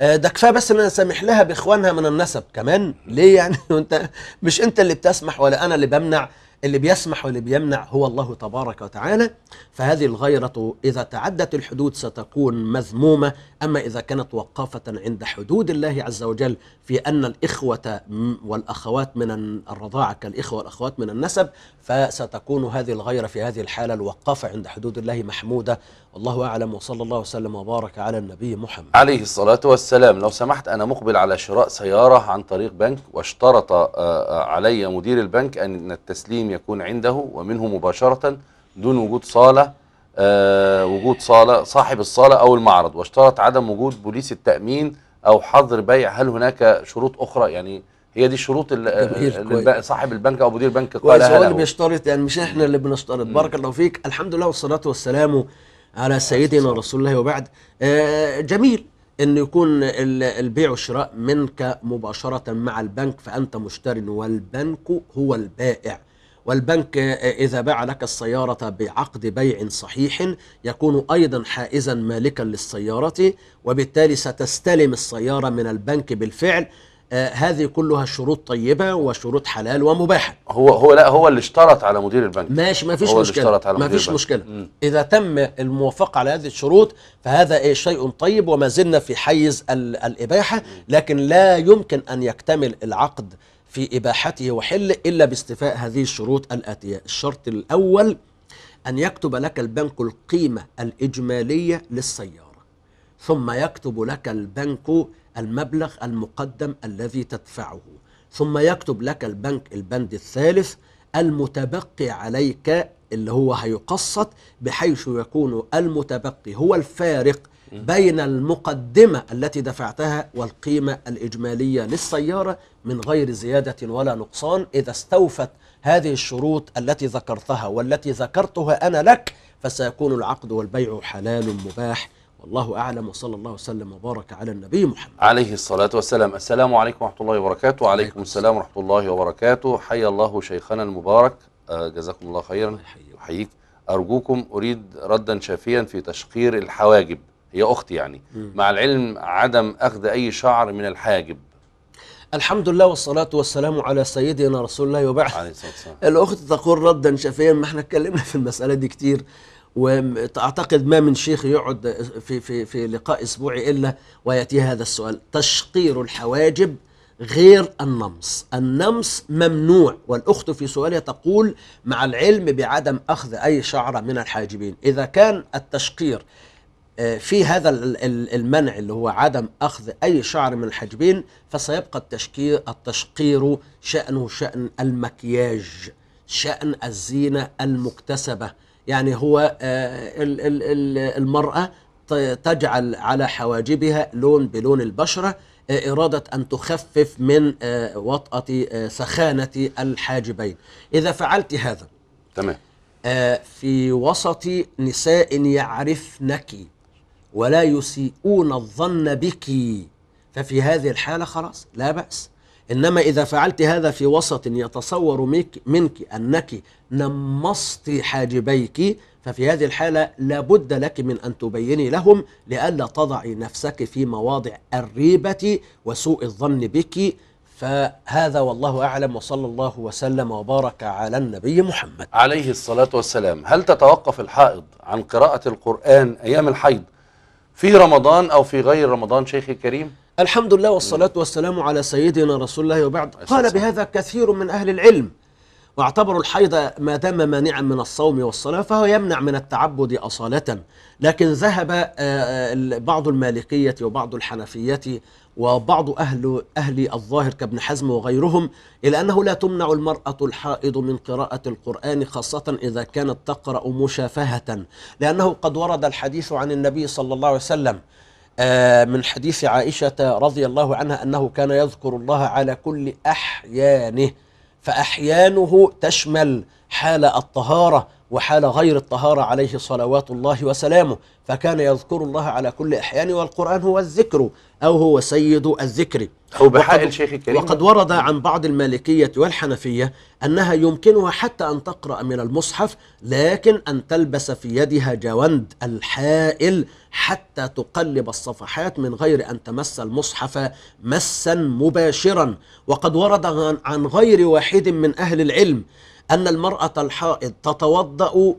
آه، ده كفايه بس ان انا سامح لها باخوانها من النسب كمان ليه يعني وانت مش انت اللي بتسمح ولا انا اللي بمنع اللي بيسمح واللي بيمنع هو الله تبارك وتعالى فهذه الغيرة إذا تعدت الحدود ستكون مذمومة أما إذا كانت وقافة عند حدود الله عز وجل في أن الإخوة والأخوات من الرضاعة كالإخوة والأخوات من النسب فستكون هذه الغيرة في هذه الحالة الوقافة عند حدود الله محمودة والله أعلم وصلى الله وسلم وبارك على النبي محمد عليه الصلاة والسلام لو سمحت أنا مقبل على شراء سيارة عن طريق بنك واشترط آه، آه، علي مدير البنك أن التسليم يكون عنده ومنه مباشرة دون وجود صالة آه وجود صالة صاحب الصالة أو المعرض واشترط عدم وجود بوليس التأمين أو حظر بيع هل هناك شروط أخرى يعني هي دي الشروط اللي صاحب البنك او مدير البنك قالها هو اللي بيشترط يعني مش احنا اللي بنشترط بارك الله فيك الحمد لله والصلاه والسلام على سيدنا رسول الله وبعد آه جميل ان يكون البيع والشراء منك مباشره مع البنك فانت مشتري والبنك هو البائع والبنك إذا باع لك السيارة بعقد بيع صحيح يكون أيضا حائزا مالكا للسيارة وبالتالي ستستلم السيارة من البنك بالفعل آه، هذه كلها شروط طيبه وشروط حلال ومباحه هو هو لا هو اللي اشترط على مدير البنك ماشي ما فيش مشكله ما فيش مشكله اذا تم الموافقه على هذه الشروط فهذا إيه شيء طيب وما زلنا في حيز الاباحه لكن لا يمكن ان يكتمل العقد في إباحته وحل إلا باستيفاء هذه الشروط الآتية الشرط الأول أن يكتب لك البنك القيمة الإجمالية للسيارة ثم يكتب لك البنك المبلغ المقدم الذي تدفعه ثم يكتب لك البنك البند الثالث المتبقي عليك اللي هو هيقسط بحيث يكون المتبقي هو الفارق بين المقدمة التي دفعتها والقيمة الإجمالية للسيارة من غير زيادة ولا نقصان إذا استوفت هذه الشروط التي ذكرتها والتي ذكرتها أنا لك فسيكون العقد والبيع حلال مباح والله أعلم وصلى الله وسلم وبارك على النبي محمد عليه الصلاة والسلام السلام عليكم ورحمة الله وبركاته وعليكم السلام ورحمة الله وبركاته حيا الله شيخنا المبارك آه، جزاكم الله خيرا أحييك أرجوكم أريد ردا شافيا في تشقير الحواجب هي اختي يعني م. مع العلم عدم اخذ اي شعر من الحاجب الحمد لله والصلاة والسلام على سيدنا رسول الله وبعد عليه الصلاة والسلام الأخت تقول ردا شفيا ما احنا اتكلمنا في المسألة دي كتير واعتقد ما من شيخ يقعد في في في لقاء اسبوعي الا وياتي هذا السؤال تشقير الحواجب غير النمص النمص ممنوع والأخت في سؤالها تقول مع العلم بعدم أخذ أي شعرة من الحاجبين إذا كان التشقير آه، في هذا المنع اللي هو عدم أخذ أي شعر من الحاجبين فسيبقى التشكير التشقير شأنه شأن المكياج شأن الزينة المكتسبة يعني هو آه، المرأة تجعل على حواجبها لون بلون البشرة آه، إرادة أن تخفف من وطأة سخانة الحاجبين إذا فعلت هذا تمام في وسط نساء يعرفنك ولا يسيئون الظن بك ففي هذه الحالة خلاص لا بأس إنما إذا فعلت هذا في وسط يتصور منك, منك أنك نمصت حاجبيك ففي هذه الحالة لابد لك من أن تبيني لهم لئلا تضعي نفسك في مواضع الريبة وسوء الظن بك فهذا والله أعلم وصلى الله وسلم وبارك على النبي محمد عليه الصلاة والسلام هل تتوقف الحائض عن قراءة القرآن أيام الحيض في رمضان أو في غير رمضان شيخ الكريم الحمد لله والصلاة والسلام على سيدنا رسول الله وبعد قال بهذا كثير من أهل العلم واعتبروا الحيض ما دام مانعا من الصوم والصلاة فهو يمنع من التعبد أصالة لكن ذهب آه، آه، بعض المالكية وبعض الحنفية وبعض أهل أهل الظاهر كابن حزم وغيرهم إلى أنه لا تمنع المرأة الحائض من قراءة القرآن خاصة إذا كانت تقرأ مشافهة لأنه قد ورد الحديث عن النبي صلى الله عليه وسلم آه، من حديث عائشة رضي الله عنها أنه كان يذكر الله على كل أحيانه فأحيانه تشمل حال الطهارة وحال غير الطهارة عليه صلوات الله وسلامه فكان يذكر الله على كل أحيان والقرآن هو الذكر أو هو سيد الذكر أو بحق الشيخ الكريم وقد ورد عن بعض المالكية والحنفية أنها يمكنها حتى أن تقرأ من المصحف لكن أن تلبس في يدها جوند الحائل حتى تقلب الصفحات من غير أن تمس المصحف مسا مباشرا وقد ورد عن غير واحد من أهل العلم أن المرأة الحائض تتوضأ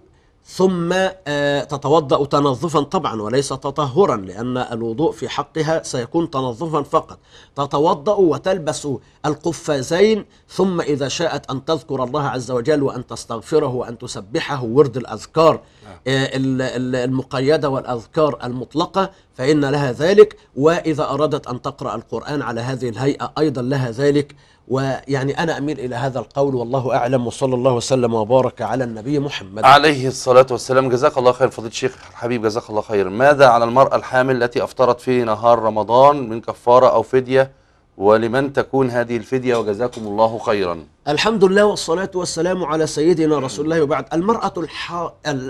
ثم آه، تتوضأ تنظفا طبعا وليس تطهرا لأن الوضوء في حقها سيكون تنظفا فقط تتوضأ وتلبس القفازين ثم إذا شاءت أن تذكر الله عز وجل وأن تستغفره وأن تسبحه ورد الأذكار آه، المقيدة والأذكار المطلقة فإن لها ذلك وإذا أرادت أن تقرأ القرآن على هذه الهيئة أيضا لها ذلك ويعني أنا أميل إلى هذا القول والله أعلم وصلى الله وسلم وبارك على النبي محمد عليه الصلاة والسلام جزاك الله خير فضيلة الشيخ الحبيب جزاك الله خير ماذا على المرأة الحامل التي أفطرت في نهار رمضان من كفارة أو فدية ولمن تكون هذه الفدية وجزاكم الله خيرا الحمد لله والصلاة والسلام على سيدنا رسول الله وبعد المرأة, الح...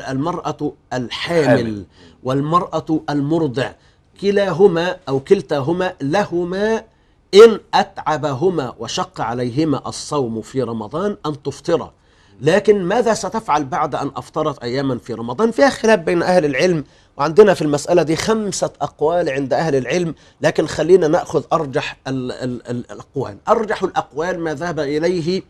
المرأة الحامل والمرأة المرضع كلاهما أو كلتاهما لهما إن أتعبهما وشق عليهما الصوم في رمضان أن تفطر لكن ماذا ستفعل بعد أن أفطرت أياما في رمضان فيها خلاف بين أهل العلم وعندنا في المسألة دي خمسة أقوال عند أهل العلم لكن خلينا نأخذ أرجح الأقوال أرجح الأقوال ما ذهب إليه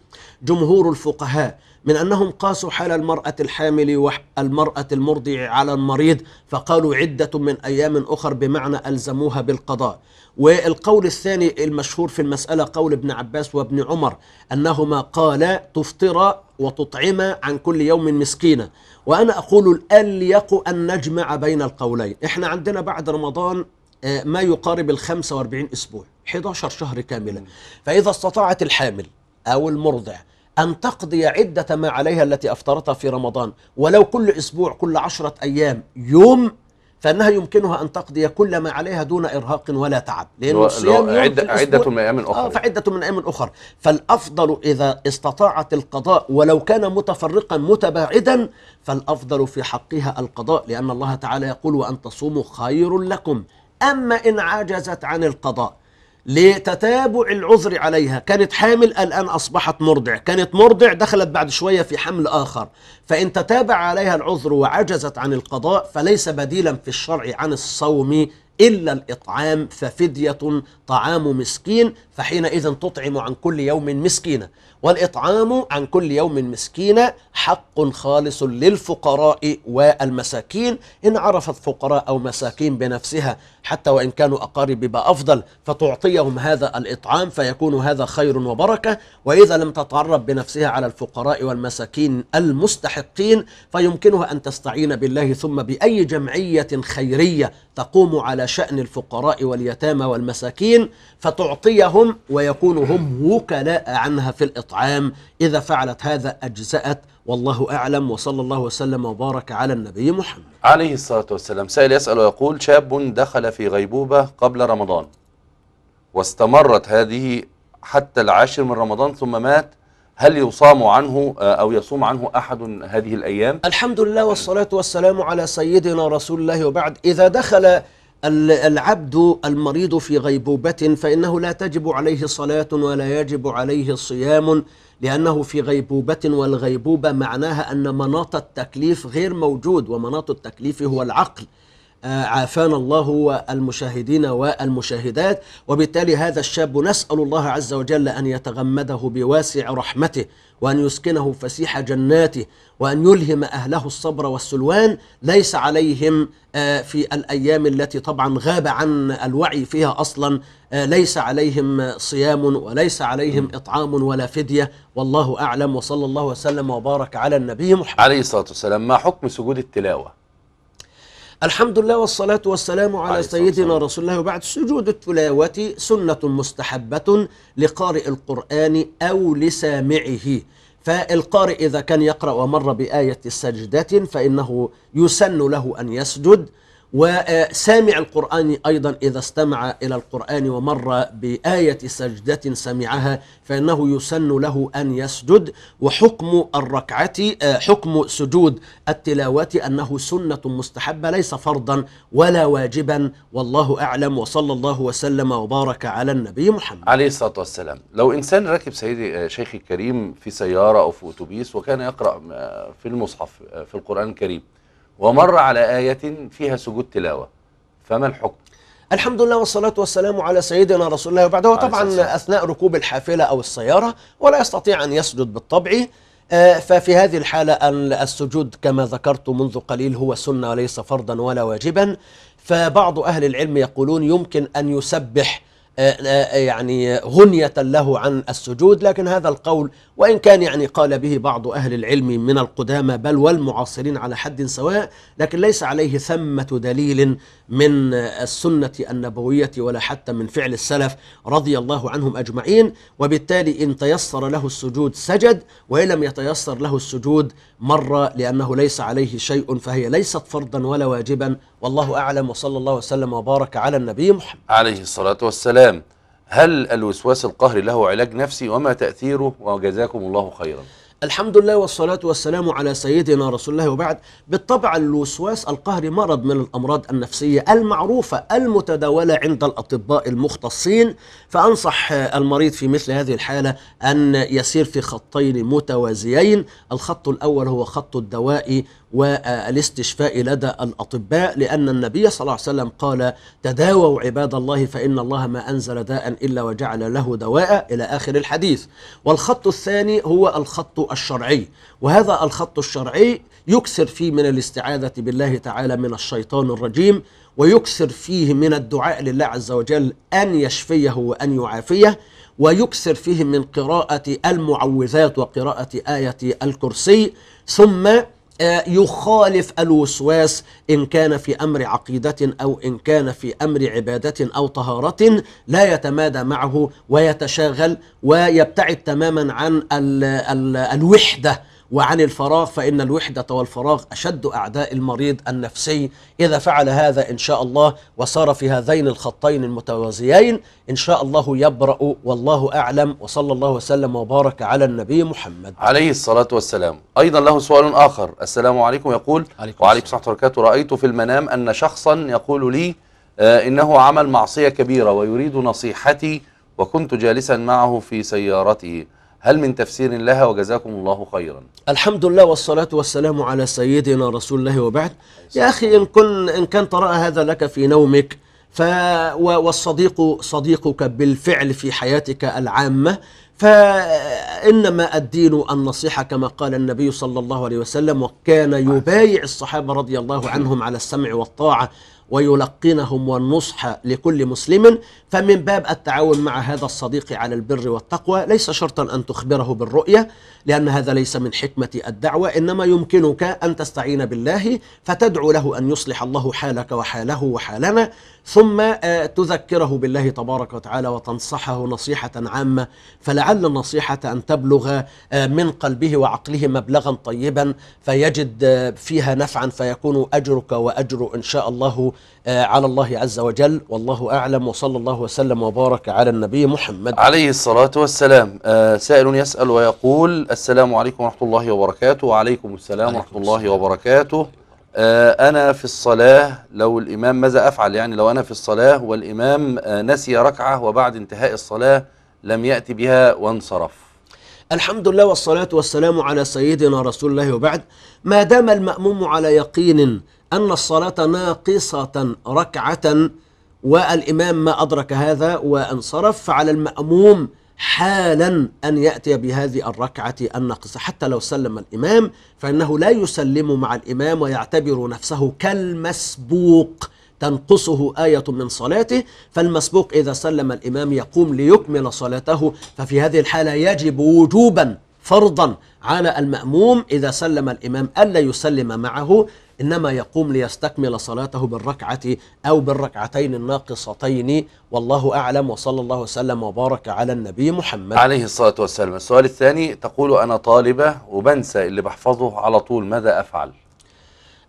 جمهور الفقهاء من أنهم قاسوا حال المرأة الحامل والمرأة المرضع على المريض فقالوا عدة من أيام أخر بمعنى ألزموها بالقضاء والقول الثاني المشهور في المسألة قول ابن عباس وابن عمر أنهما قالا تفطر وتطعم عن كل يوم مسكينا وأنا أقول الأليق أن نجمع بين القولين إحنا عندنا بعد رمضان آه، ما يقارب ال 45 أسبوع 11 شهر كاملة فإذا استطاعت الحامل أو المرضع أن تقضي عدة ما عليها التي أفطرتها في رمضان ولو كل أسبوع كل عشرة أيام يوم فإنها يمكنها أن تقضي كل ما عليها دون إرهاق ولا تعب لأن الصيام عدة, عدة من أيام أخرى آه فعدة من أيام أخرى فالأفضل إذا استطاعت القضاء ولو كان متفرقا متباعدا فالأفضل في حقها القضاء لأن الله تعالى يقول وأن تصوموا خير لكم أما إن عجزت عن القضاء لتتابع العذر عليها كانت حامل الآن أصبحت مرضع كانت مرضع دخلت بعد شوية في حمل آخر فإن تتابع عليها العذر وعجزت عن القضاء فليس بديلا في الشرع عن الصوم إلا الإطعام ففدية طعام مسكين فحينئذ تطعم عن كل يوم مسكينة والإطعام عن كل يوم مسكينة حق خالص للفقراء والمساكين إن عرفت فقراء أو مساكين بنفسها حتى وإن كانوا أقارب يبقى أفضل فتعطيهم هذا الإطعام فيكون هذا خير وبركة وإذا لم تتعرف بنفسها على الفقراء والمساكين المستحقين فيمكنها أن تستعين بالله ثم بأي جمعية خيرية تقوم على شأن الفقراء واليتامى والمساكين فتعطيهم ويكونوا هم وكلاء عنها في الإطعام الإطعام إذا فعلت هذا أجزأت والله أعلم وصلى الله وسلم وبارك على النبي محمد عليه الصلاة والسلام سائل يسأل ويقول شاب دخل في غيبوبة قبل رمضان واستمرت هذه حتى العاشر من رمضان ثم مات هل يصام عنه آه، أو يصوم عنه أحد هذه الأيام؟ الحمد لله والصلاة والسلام على سيدنا رسول الله وبعد إذا دخل العبد المريض في غيبوبة فإنه لا تجب عليه صلاة ولا يجب عليه صيام لأنه في غيبوبة والغيبوبة معناها أن مناط التكليف غير موجود ومناط التكليف هو العقل عافانا الله والمشاهدين والمشاهدات وبالتالي هذا الشاب نسأل الله عز وجل أن يتغمده بواسع رحمته وأن يسكنه فسيح جناته وأن يلهم أهله الصبر والسلوان ليس عليهم آه، في الأيام التي طبعا غاب عن الوعي فيها أصلا آه، ليس عليهم صيام وليس عليهم إطعام ولا فدية والله أعلم وصلى الله وسلم وبارك على النبي محمد عليه الصلاة والسلام ما حكم سجود التلاوة الحمد لله والصلاة والسلام على سيدنا رسول الله وبعد سجود التلاوة سنة مستحبة لقارئ القرآن أو لسامعه فالقارئ إذا كان يقرأ ومر بآية سجدة فإنه يسن له أن يسجد وسامع القرآن أيضا إذا استمع إلى القرآن ومر بآية سجدة سمعها فإنه يسن له أن يسجد وحكم الركعة آه، حكم سجود التلاوة أنه سنة مستحبة ليس فرضا ولا واجبا والله أعلم وصلى الله وسلم وبارك على النبي محمد عليه الصلاة والسلام لو إنسان راكب سيدي آه، شيخي الكريم في سيارة أو في أتوبيس وكان يقرأ آه، في المصحف في القرآن الكريم ومر على آية فيها سجود تلاوة فما الحكم؟ الحمد لله والصلاة والسلام على سيدنا رسول الله وبعده طبعا أثناء ركوب الحافلة أو السيارة ولا يستطيع أن يسجد بالطبع آه، ففي هذه الحالة السجود كما ذكرت منذ قليل هو سنة وليس فرضا ولا واجبا فبعض أهل العلم يقولون يمكن أن يسبح آه، آه، يعني غنية له عن السجود لكن هذا القول وإن كان يعني قال به بعض أهل العلم من القدامى بل والمعاصرين على حد سواء لكن ليس عليه ثمة دليل من السنة النبوية ولا حتى من فعل السلف رضي الله عنهم أجمعين وبالتالي إن تيسر له السجود سجد وإن لم يتيسر له السجود مرة لأنه ليس عليه شيء فهي ليست فرضا ولا واجبا والله أعلم وصلى الله وسلم وبارك على النبي محمد عليه الصلاة والسلام هل الوسواس القهري له علاج نفسي وما تأثيره وجزاكم الله خيرا الحمد لله والصلاة والسلام على سيدنا رسول الله وبعد بالطبع الوسواس القهري مرض من الأمراض النفسية المعروفة المتداولة عند الأطباء المختصين فأنصح المريض في مثل هذه الحالة أن يسير في خطين متوازيين الخط الأول هو خط الدوائي والاستشفاء لدى الأطباء لأن النبي صلى الله عليه وسلم قال تداووا عباد الله فإن الله ما أنزل داء إلا وجعل له دواء إلى آخر الحديث والخط الثاني هو الخط الشرعي وهذا الخط الشرعي يكثر فيه من الاستعاذة بالله تعالى من الشيطان الرجيم ويكثر فيه من الدعاء لله عز وجل أن يشفيه وأن يعافيه ويكثر فيه من قراءة المعوذات وقراءة آية الكرسي ثم يخالف الوسواس إن كان في أمر عقيدة أو إن كان في أمر عبادة أو طهارة لا يتمادى معه ويتشاغل ويبتعد تماما عن الوحدة وعن الفراغ فإن الوحدة والفراغ أشد أعداء المريض النفسي إذا فعل هذا إن شاء الله وصار في هذين الخطين المتوازيين إن شاء الله يبرأ والله أعلم وصلى الله وسلم وبارك على النبي محمد عليه الصلاة والسلام أيضا له سؤال آخر السلام عليكم يقول عليكم وعليكم السلام وبركاته رأيت في المنام أن شخصا يقول لي آه، إنه عمل معصية كبيرة ويريد نصيحتي وكنت جالسا معه في سيارته هل من تفسير لها وجزاكم الله خيرا الحمد لله والصلاة والسلام على سيدنا رسول الله وبعد يا أخي إن, كن إن كان ترى هذا لك في نومك ف والصديق صديقك بالفعل في حياتك العامة فإنما الدين النصيحة كما قال النبي صلى الله عليه وسلم وكان يبايع الصحابة رضي الله عنهم على السمع والطاعة ويلقنهم والنصح لكل مسلم فمن باب التعاون مع هذا الصديق على البر والتقوى ليس شرطا أن تخبره بالرؤية لأن هذا ليس من حكمة الدعوة إنما يمكنك أن تستعين بالله فتدعو له أن يصلح الله حالك وحاله وحالنا ثم آه، تذكره بالله تبارك وتعالى وتنصحه نصيحة عامة فلعل النصيحة أن تبلغ آه، من قلبه وعقله مبلغا طيبا فيجد آه، فيها نفعا فيكون أجرك وأجر إن شاء الله على الله عز وجل والله أعلم وصلى الله وسلم وبارك على النبي محمد عليه الصلاة والسلام سائل يسأل ويقول السلام عليكم ورحمة الله وبركاته وعليكم السلام ورحمة الله وبركاته آه، أنا في الصلاة لو الإمام ماذا أفعل يعني لو أنا في الصلاة والإمام آه، نسي ركعة وبعد انتهاء الصلاة لم يأتي بها وانصرف الحمد لله والصلاة والسلام على سيدنا رسول الله وبعد ما دام المأموم على يقين أن الصلاة ناقصة ركعة والإمام ما أدرك هذا وانصرف فعلى المأموم حالا أن يأتي بهذه الركعة الناقصة حتى لو سلم الإمام فإنه لا يسلم مع الإمام ويعتبر نفسه كالمسبوق تنقصه آية من صلاته فالمسبوق إذا سلم الإمام يقوم ليكمل صلاته ففي هذه الحالة يجب وجوبا فرضا على المأموم إذا سلم الإمام ألا يسلم معه إنما يقوم ليستكمل صلاته بالركعة أو بالركعتين الناقصتين والله أعلم وصلى الله وسلم وبارك على النبي محمد عليه الصلاة والسلام السؤال الثاني تقول أنا طالبة وبنسى اللي بحفظه على طول ماذا أفعل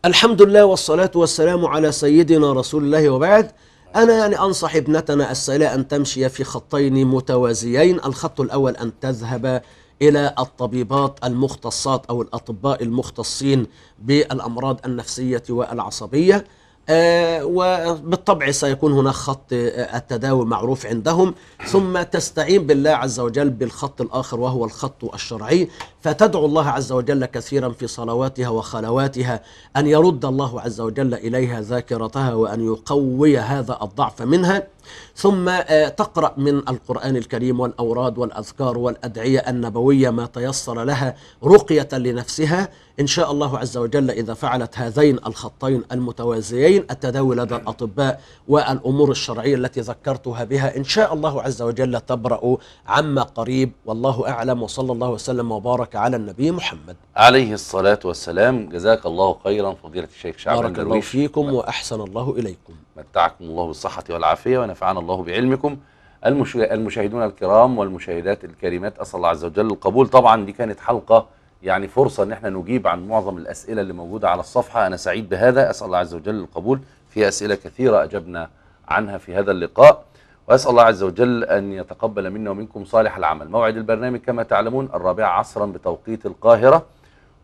الحمد لله والصلاة والسلام على سيدنا رسول الله وبعد أنا يعني أنصح ابنتنا السائلة أن تمشي في خطين متوازيين الخط الأول أن تذهب إلى الطبيبات المختصات أو الأطباء المختصين بالأمراض النفسية والعصبية آه، وبالطبع سيكون هناك خط آه، التداوي معروف عندهم ثم تستعين بالله عز وجل بالخط الآخر وهو الخط الشرعي فتدعو الله عز وجل كثيرا في صلواتها وخلواتها أن يرد الله عز وجل إليها ذاكرتها وأن يقوي هذا الضعف منها ثم آه، تقرأ من القرآن الكريم والأوراد والأذكار والأدعية النبوية ما تيسر لها رقية لنفسها إن شاء الله عز وجل إذا فعلت هذين الخطين المتوازيين التداوي لدى الأطباء والأمور الشرعية التي ذكرتها بها إن شاء الله عز وجل تبرأ عما قريب والله أعلم وصلى الله وسلم وبارك وبارك على النبي محمد عليه الصلاة والسلام جزاك الله خيرا فضيلة الشيخ شعبان بارك الله فيكم وأحسن الله إليكم متعكم الله بالصحة والعافية ونفعنا الله بعلمكم المشاهدون الكرام والمشاهدات الكريمات أسأل الله عز وجل القبول طبعا دي كانت حلقة يعني فرصة أن احنا نجيب عن معظم الأسئلة اللي موجودة على الصفحة أنا سعيد بهذا أسأل الله عز وجل القبول في أسئلة كثيرة أجبنا عنها في هذا اللقاء وأسأل الله عز وجل أن يتقبل منا ومنكم صالح العمل موعد البرنامج كما تعلمون الرابعة عصرا بتوقيت القاهرة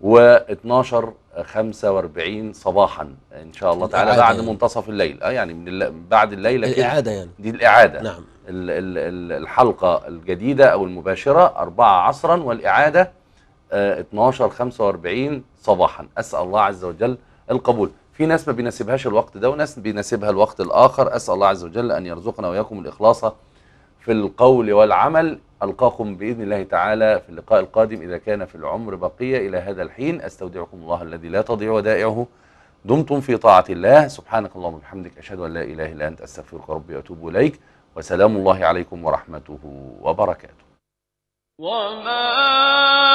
و12 45 صباحا ان شاء الله تعالى بعد يعني. منتصف الليل اه يعني من الل... بعد الليله الاعاده يعني دي الاعاده نعم ال... ال... الحلقه الجديده او المباشره 4 عصرا والاعاده آه 12 45 صباحا اسال الله عز وجل القبول في ناس ما بيناسبهاش الوقت ده وناس بيناسبها الوقت الآخر أسأل الله عز وجل أن يرزقنا وإياكم الإخلاص في القول والعمل ألقاكم بإذن الله تعالى في اللقاء القادم إذا كان في العمر بقية إلى هذا الحين أستودعكم الله الذي لا تضيع ودائعه دمتم في طاعة الله سبحانك اللهم وبحمدك أشهد أن لا إله إلا أنت أستغفرك ربي وأتوب إليك وسلام الله عليكم ورحمته وبركاته وما